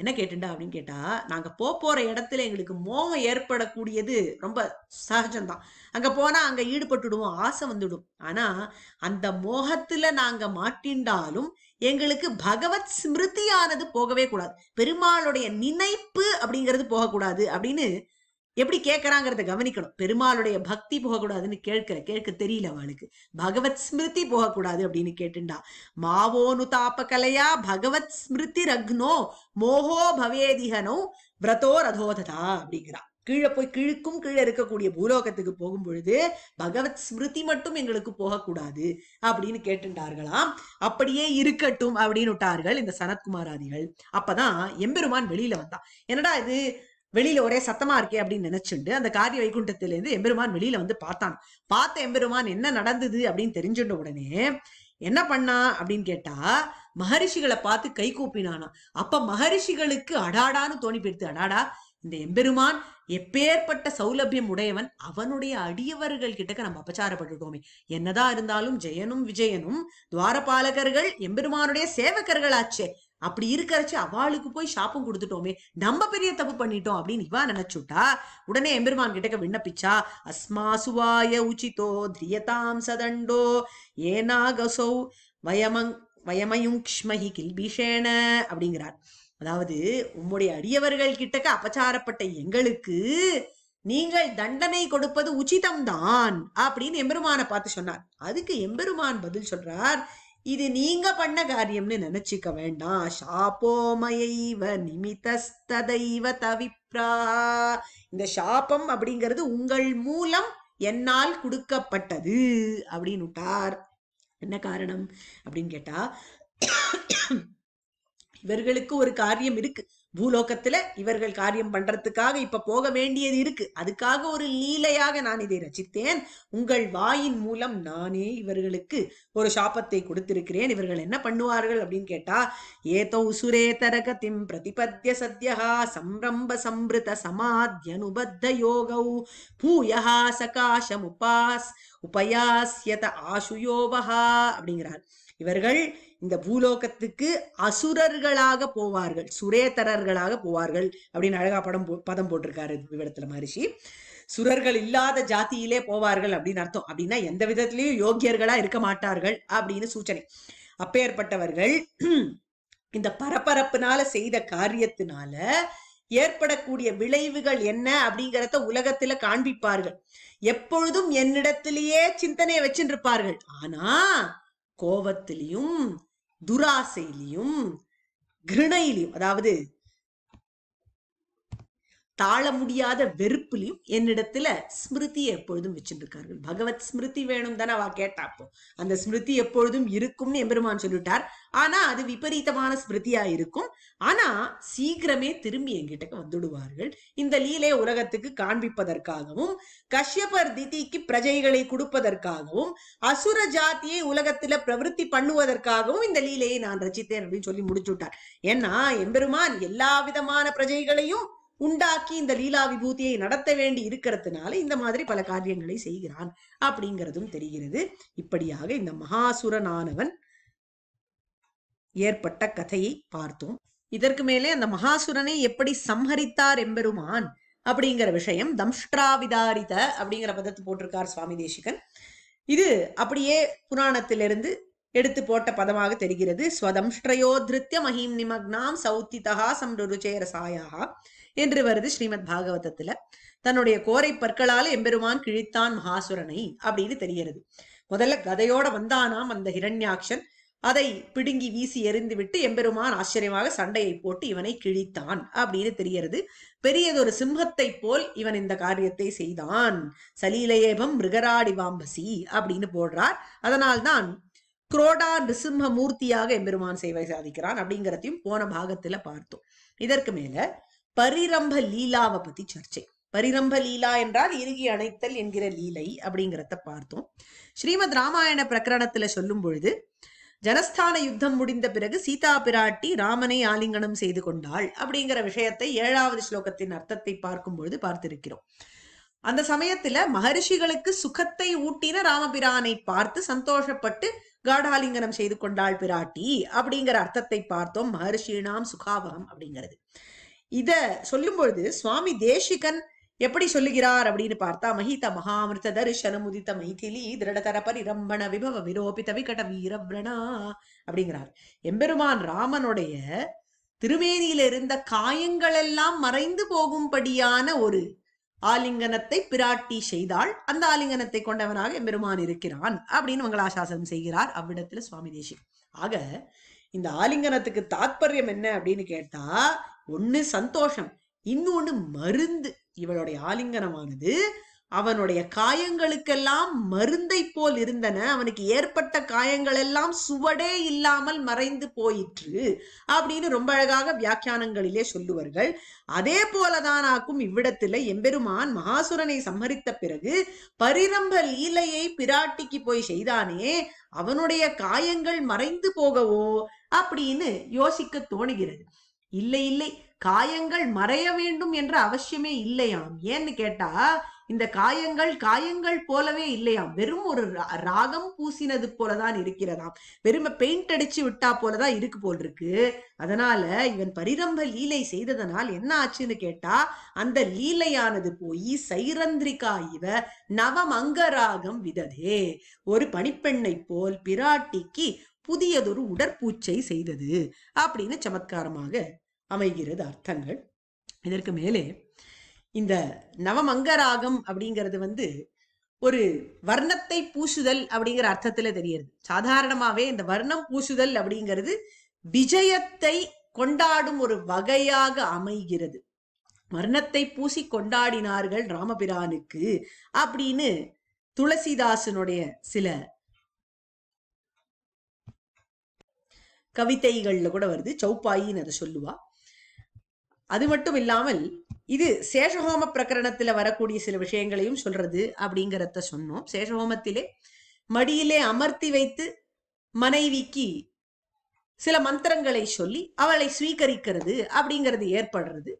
என்ன கேட்டுண்டா அப்படின்னு கேட்டா நாங்க போற இடத்துல எங்களுக்கு மோகம் ஏற்படக்கூடியது ரொம்ப சகஜம்தான் அங்க போனா அங்க ஈடுபட்டுடுவோம் ஆசை வந்துடும் ஆனா அந்த மோகத்துல நாங்க மாட்டின்றாலும் எங்களுக்கு பகவத் ஸ்மிருதியானது போகவே கூடாது பெருமாளுடைய நினைப்பு அப்படிங்கிறது போகக்கூடாது அப்படின்னு எப்படி கேட்கறாங்கிறத கவனிக்கணும் பெருமாளுடைய பக்தி போகக்கூடாதுன்னு கேட்கிற கேட்க தெரியல அவளுக்கு பகவத் ஸ்மிருதி போகக்கூடாது அப்படின்னு கேட்டுண்டா மாவோனு தாப்ப கலையா பகவத் ஸ்மிருதி ரக்னோ மோகோ பவேதிகனோ விரதோ ரதோததா அப்படிங்கிறா கீழே போய் கீழுக்கும் கீழே இருக்கக்கூடிய பூலோகத்துக்கு போகும் பொழுது பகவத் ஸ்மிருதி மட்டும் எங்களுக்கு போகக்கூடாது அப்படின்னு கேட்டுட்டார்களாம் அப்படியே இருக்கட்டும் அப்படின்னு விட்டார்கள் இந்த சனத்குமாராதிகள் அப்பதான் எம்பெருமான் வெளியில வந்தான் என்னடா இது வெளியில ஒரே சத்தமா இருக்கே அப்படின்னு நினைச்சுண்டு அந்த காரிய வைகுண்டத்திலேருந்து எம்பெருமான் வெளியில வந்து பார்த்தான் பார்த்த எம்பெருமான் என்ன நடந்தது அப்படின்னு தெரிஞ்சுட்ட உடனே என்ன பண்ணா அப்படின்னு கேட்டா மகரிஷிகளை பார்த்து கை கூப்பினானா அப்ப மகரிஷிகளுக்கு அடாடான்னு தோணி போயிடுத்து அடாடா இந்த எம்பெருமான் எப்பேற்பட்ட சௌலபியம் உடையவன் அவனுடைய அடியவர்கள் கிட்டக்க நம்ம அபச்சாரப்பட்டுட்டோமே என்னதான் இருந்தாலும் ஜெயனும் விஜயனும் துவாரபாலகர்கள் எம்பெருமானுடைய சேவகர்கள் ஆச்சே அப்படி இருக்கிறச்சு அவளுக்கு போய் ஷாப்பும் கொடுத்துட்டோமே நம்ம பெரிய தப்பு பண்ணிட்டோம் அப்படின்னு இவா நினைச்சுட்டா உடனே எம்பெருமான் கிட்டக்க விண்ணப்பிச்சா அஸ்மாசுவாய உச்சிதோ திரியதாம் சதண்டோ ஏனாகசௌ வயமங் வயமயுங்ஷ்மஹி கில்பிஷேன அப்படிங்கிறார் அதாவது உம்முடைய அடியவர்கள் கிட்டக்க அபச்சாரப்பட்ட எங்களுக்கு நீங்கள் தண்டனை கொடுப்பது உச்சிதம் தான் அப்படின்னு எம்பெருமானை பார்த்து சொன்னார் அதுக்கு எம்பெருமான் பதில் சொல்றார் இது நீங்க பண்ண காரியம்னு நினைச்சிக்க வேண்டாம் ஷாப்போமயைவ நிமிதஸ்ததைவ தவிப்ரா இந்த ஷாபம் அப்படிங்கிறது உங்கள் மூலம் என்னால் கொடுக்கப்பட்டது அப்படின்னு விட்டார் என்ன காரணம் அப்படின்னு கேட்டா இவர்களுக்கு ஒரு காரியம் இருக்கு பூலோகத்துல இவர்கள் காரியம் பண்றதுக்காக இப்ப போக வேண்டியது இருக்கு அதுக்காக ஒரு லீலையாக நான் இதை ரசித்தேன் உங்கள் வாயின் மூலம் நானே இவர்களுக்கு ஒரு சாபத்தை கொடுத்திருக்கிறேன் இவர்கள் என்ன பண்ணுவார்கள் அப்படின்னு கேட்டா ஏதோ சுரே தரகதிம் பிரதிபத்திய சத்யஹா சம்ரம்ப சம்பிருத சமாத்யனுபத்த யோகௌ பூயஹா சகாசம் உபாஸ் உபயாசியத ஆசுயோவஹா அப்படிங்கிறார் இவர்கள் இந்த பூலோகத்துக்கு அசுரர்களாக போவார்கள் சுரேதரர்களாக போவார்கள் அப்படின்னு அழகா படம் பதம் போட்டிருக்காரு விவரத்துல மகரிஷி சுரர்கள் இல்லாத ஜாத்தியிலே போவார்கள் அப்படின்னு அர்த்தம் அப்படின்னா எந்த விதத்திலையும் யோக்கியர்களா இருக்க மாட்டார்கள் அப்படின்னு சூச்சனை அப்பேற்பட்டவர்கள் இந்த பரபரப்புனால செய்த காரியத்தினால ஏற்படக்கூடிய விளைவுகள் என்ன அப்படிங்கிறத உலகத்துல காண்பிப்பார்கள் எப்பொழுதும் என்னிடத்திலேயே சிந்தனையை வச்சுருப்பார்கள் ஆனா கோபத்திலையும் துராசையிலையும் கிருணையிலையும் அதாவது தாழ முடியாத வெறுப்புலையும் என்னிடத்துல ஸ்மிருதி எப்பொழுதும் வச்சிருக்கார்கள் பகவத் ஸ்மிருதி வேணும் தானே அவ கேட்டாப்போ அந்த ஸ்மிருதி எப்பொழுதும் இருக்கும்னு எம்பெருமான் சொல்லிட்டார் ஆனா அது விபரீதமான ஸ்மிருதியா இருக்கும் ஆனா சீக்கிரமே திரும்பி எங்கிட்ட வந்துடுவார்கள் இந்த லீலை உலகத்துக்கு காண்பிப்பதற்காகவும் கஷ்யபர் திதிக்கு பிரஜைகளை கொடுப்பதற்காகவும் அசுர ஜாத்தியை உலகத்துல பிரவருத்தி பண்ணுவதற்காகவும் இந்த லீலையை நான் ரசித்தேன் அப்படின்னு சொல்லி முடிச்சுட்டார் ஏன்னா எம்பெருமான் எல்லா விதமான பிரஜைகளையும் உண்டாக்கி இந்த லீலா விபூதியை நடத்த வேண்டி இருக்கிறதுனால இந்த மாதிரி பல காரியங்களை செய்கிறான் அப்படிங்கிறதும் தெரிகிறது இப்படியாக இந்த மகாசுரனானவன் ஏற்பட்ட கதையை பார்த்தோம் இதற்கு மேலே அந்த மகாசுரனை எப்படி சம்ஹரித்தார் எம்பெருமான் அப்படிங்கிற விஷயம் தம்ஷ்டாவிதாரித அப்படிங்கிற பதத்தை போட்டிருக்கார் சுவாமி தேசிகன் இது அப்படியே புராணத்திலிருந்து எடுத்து போட்ட பதமாக தெரிகிறது திருத்திய மகிம் நிமக்னாம் சௌத்திதா சம்ருருச்சே ரசாயாக என்று வருது ஸ்ரீமத் பாகவதத்துல தன்னுடைய கோரை பற்களால எம்பெருமான் கிழித்தான் மகாசுரனை அப்படின்னு தெரிகிறது முதல்ல கதையோட வந்தானாம் அந்த ஹிரண்யாக்ஷன் அதை பிடுங்கி வீசி எறிந்து விட்டு எம்பெருமான் ஆச்சரியமாக சண்டையை போட்டு இவனை கிழித்தான் அப்படின்னு தெரிகிறது பெரியதொரு சிம்மத்தை போல் இவன் இந்த காரியத்தை செய்தான் சலீலயேபம் மிருகராடி வாம்பசி அப்படின்னு போடுறார் அதனால்தான் குரோடா நிருசிம்ம மூர்த்தியாக எம்பெருமான் சேவை சாதிக்கிறான் அப்படிங்கிறதையும் போன பாகத்துல பார்த்தோம் இதற்கு மேல பரிரம்ப லீலாவை பத்தி சர்ச்சை பரிரம்ப லீலா என்றால் இறுகி அணைத்தல் என்கிற லீலை அப்படிங்கிறத பார்த்தோம் ஸ்ரீமத் ராமாயண பிரகரணத்துல சொல்லும் பொழுது ஜனஸ்தான யுத்தம் முடிந்த பிறகு சீதா பிராட்டி ராமனை ஆலிங்கனம் செய்து கொண்டாள் அப்படிங்கிற விஷயத்தை ஏழாவது ஸ்லோகத்தின் அர்த்தத்தை பார்க்கும் பொழுது பார்த்திருக்கிறோம் அந்த சமயத்துல மகரிஷிகளுக்கு சுகத்தை ஊட்டின ராமபிரானை பார்த்து சந்தோஷப்பட்டு காடாலிங்கனம் செய்து கொண்டாள் பிராட்டி அப்படிங்கிற அர்த்தத்தை பார்த்தோம் மகர்ஷினாம் சுகாவகம் அப்படிங்கிறது இத சொல்லும் பொழுது சுவாமி தேசிகன் எப்படி சொல்லுகிறார் அப்படின்னு பார்த்தா மஹித மகாமிருத தரிசனம் உதித்த மைதிலி திருடதர பரிரம்பண விபவ விரோபித விகட வீரவ்ரணா அப்படிங்கிறார் எம்பெருமான் ராமனுடைய திருமேனியில இருந்த காயங்கள் எல்லாம் மறைந்து போகும்படியான ஒரு ஆலிங்கனத்தை பிராட்டி செய்தாள் அந்த ஆலிங்கனத்தை கொண்டவனாக எம்பெருமான் இருக்கிறான் அப்படின்னு மங்களாசாசனம் செய்கிறார் அவ்விடத்துல சுவாமி தேசி ஆக இந்த ஆலிங்கனத்துக்கு தாத்பரியம் என்ன அப்படின்னு கேட்டா ஒன்னு சந்தோஷம் இன்னொன்னு மருந்து இவளுடைய ஆலிங்கனமானது அவனுடைய காயங்களுக்கெல்லாம் மருந்தை போல் இருந்தன அவனுக்கு ஏற்பட்ட காயங்கள் எல்லாம் சுவடே இல்லாமல் மறைந்து போயிற்று அப்படின்னு ரொம்ப அழகாக வியாக்கியானங்களிலே சொல்லுவார்கள் அதே போலதானாக்கும் இவ்விடத்துல எம்பெருமான் மகாசுரனை சம்மரித்த பிறகு பரிரம்ப லீலையை பிராட்டிக்கு போய் செய்தானே அவனுடைய காயங்கள் மறைந்து போகவோ அப்படின்னு யோசிக்க தோணுகிறது இல்லை இல்லை காயங்கள் மறைய வேண்டும் என்ற அவசியமே இல்லையாம் ஏன்னு கேட்டா இந்த காயங்கள் காயங்கள் போலவே இல்லையாம் வெறும் ஒரு ராகம் பூசினது போலதான் இருக்கிறதாம் வெறும் பெயிண்ட் அடிச்சு விட்டா போலதான் இருக்கு போல் இருக்கு அதனால இவன் பரிரம்ப லீலை செய்ததனால் என்ன ஆச்சுன்னு கேட்டா அந்த லீலையானது போய் சைரந்திரிகா இவ நவமங்க ராகம் விததே ஒரு பனிப்பெண்ணை போல் பிராட்டிக்கு புதியதொரு உடற்பூச்சை செய்தது அப்படின்னு சமத்காரமாக அமைகிறது அர்த்தங்கள் இதற்கு மேலே இந்த நவமங்கராகம் அப்படிங்கிறது வந்து ஒரு வர்ணத்தை பூசுதல் அப்படிங்கிற அர்த்தத்துல தெரியுது சாதாரணமாவே இந்த வர்ணம் பூசுதல் அப்படிங்கிறது விஜயத்தை கொண்டாடும் ஒரு வகையாக அமைகிறது வர்ணத்தை பூசி கொண்டாடினார்கள் ராமபிரானுக்கு அப்படின்னு துளசிதாசனுடைய சில கவிதைகள்ல கூட வருது சௌப்பாயின்னு அதை சொல்லுவா அது மட்டும் இல்லாமல் இது சேஷஹோம பிரகரணத்துல வரக்கூடிய சில விஷயங்களையும் சொல்றது அப்படிங்கிறத சொன்னோம் சேஷஹோமத்திலே மடியிலே அமர்த்தி வைத்து மனைவிக்கு சில மந்திரங்களை சொல்லி அவளை சுவீகரிக்கிறது அப்படிங்கிறது ஏற்படுறது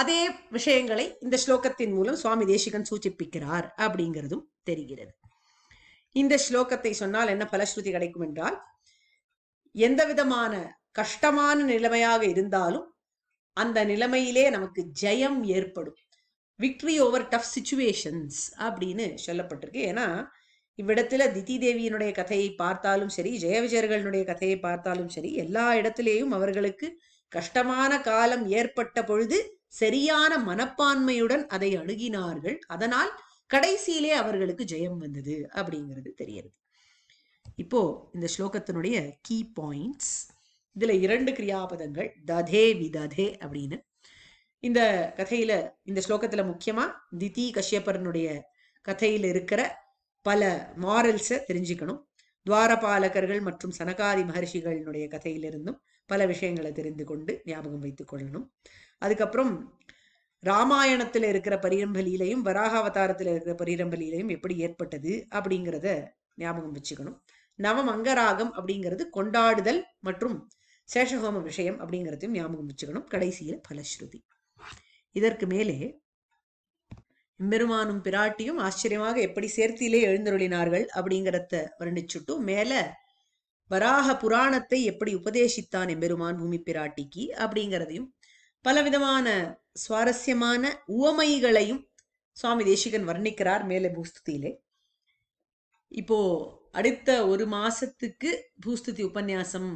அதே விஷயங்களை இந்த ஸ்லோகத்தின் மூலம் சுவாமி தேசிகன் சூச்சிப்பிக்கிறார் அப்படிங்கிறதும் தெரிகிறது இந்த ஸ்லோகத்தை சொன்னால் என்ன பலஸ்ருதி கிடைக்கும் என்றால் எந்த விதமான கஷ்டமான நிலைமையாக இருந்தாலும் அந்த நிலைமையிலே நமக்கு ஜெயம் ஏற்படும் விக்ட்ரி ஓவர் டஃப் சுச்சுவேஷன்ஸ் அப்படின்னு சொல்லப்பட்டிருக்கு ஏன்னா இவ்விடத்துல திதி தேவியினுடைய கதையை பார்த்தாலும் சரி ஜெயவிஜயர்களுடைய கதையை பார்த்தாலும் சரி எல்லா இடத்திலேயும் அவர்களுக்கு கஷ்டமான காலம் ஏற்பட்ட பொழுது சரியான மனப்பான்மையுடன் அதை அணுகினார்கள் அதனால் கடைசியிலே அவர்களுக்கு ஜெயம் வந்தது அப்படிங்கிறது தெரியுது இப்போ இந்த ஸ்லோகத்தினுடைய கீ பாயிண்ட்ஸ் இதுல இரண்டு கிரியாபதங்கள் ததே விததே அப்படின்னு இந்த கதையில இந்த ஸ்லோகத்துல முக்கியமா திதி கஷ்யப்பரனுடைய கதையில இருக்கிற பல மாரல்ஸ தெரிஞ்சுக்கணும் துவாரபாலகர்கள் மற்றும் சனகாதி மகர்ஷிகளினுடைய கதையிலிருந்தும் பல விஷயங்களை தெரிந்து கொண்டு ஞாபகம் வைத்துக் கொள்ளணும் அதுக்கப்புறம் ராமாயணத்துல இருக்கிற பரிரம்பலியிலையும் வராக அவதாரத்துல இருக்கிற பரிரம்பலியிலையும் எப்படி ஏற்பட்டது அப்படிங்கிறத ஞாபகம் வச்சுக்கணும் நவமங்கராகம் அப்படிங்கிறது கொண்டாடுதல் மற்றும் சேஷஹோம விஷயம் அப்படிங்கிறதையும் ஞாபகம் வச்சுக்கணும் கடைசியில் பலஸ்ருதி இதற்கு மேலே எம்பெருமானும் பிராட்டியும் ஆச்சரியமாக எப்படி சேர்த்திலே எழுந்தருளினார்கள் அப்படிங்கிறத வர்ணிச்சுட்டும் மேல வராக புராணத்தை எப்படி உபதேசித்தான் எம்பெருமான் பூமி பிராட்டிக்கு அப்படிங்கிறதையும் பலவிதமான சுவாரஸ்யமான உவமைகளையும் சுவாமி தேசிகன் வர்ணிக்கிறார் மேலே பூஸ்துதியிலே இப்போ அடுத்த ஒரு மாசத்துக்கு பூஸ்துதி உபன்யாசம்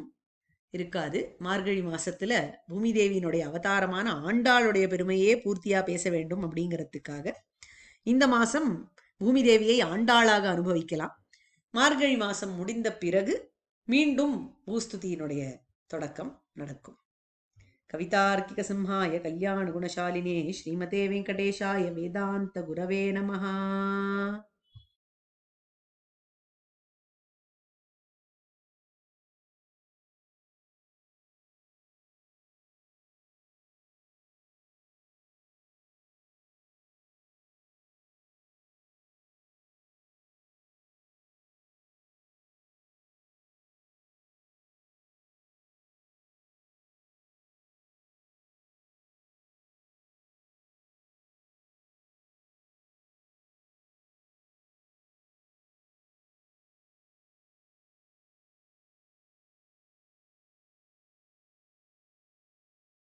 இருக்காது மார்கழி மாசத்துல பூமி தேவியினுடைய அவதாரமான ஆண்டாளுடைய பெருமையே பூர்த்தியா பேச வேண்டும் அப்படிங்கிறதுக்காக இந்த மாசம் பூமி தேவியை ஆண்டாளாக அனுபவிக்கலாம் மார்கழி மாசம் முடிந்த பிறகு மீண்டும் பூஸ்துதியினுடைய தொடக்கம் நடக்கும் கவிதார்க்கிக சிம்ஹாய கல்யாண குணசாலினே ஸ்ரீமதே வெங்கடேஷாய வேதாந்த குரவே நமஹா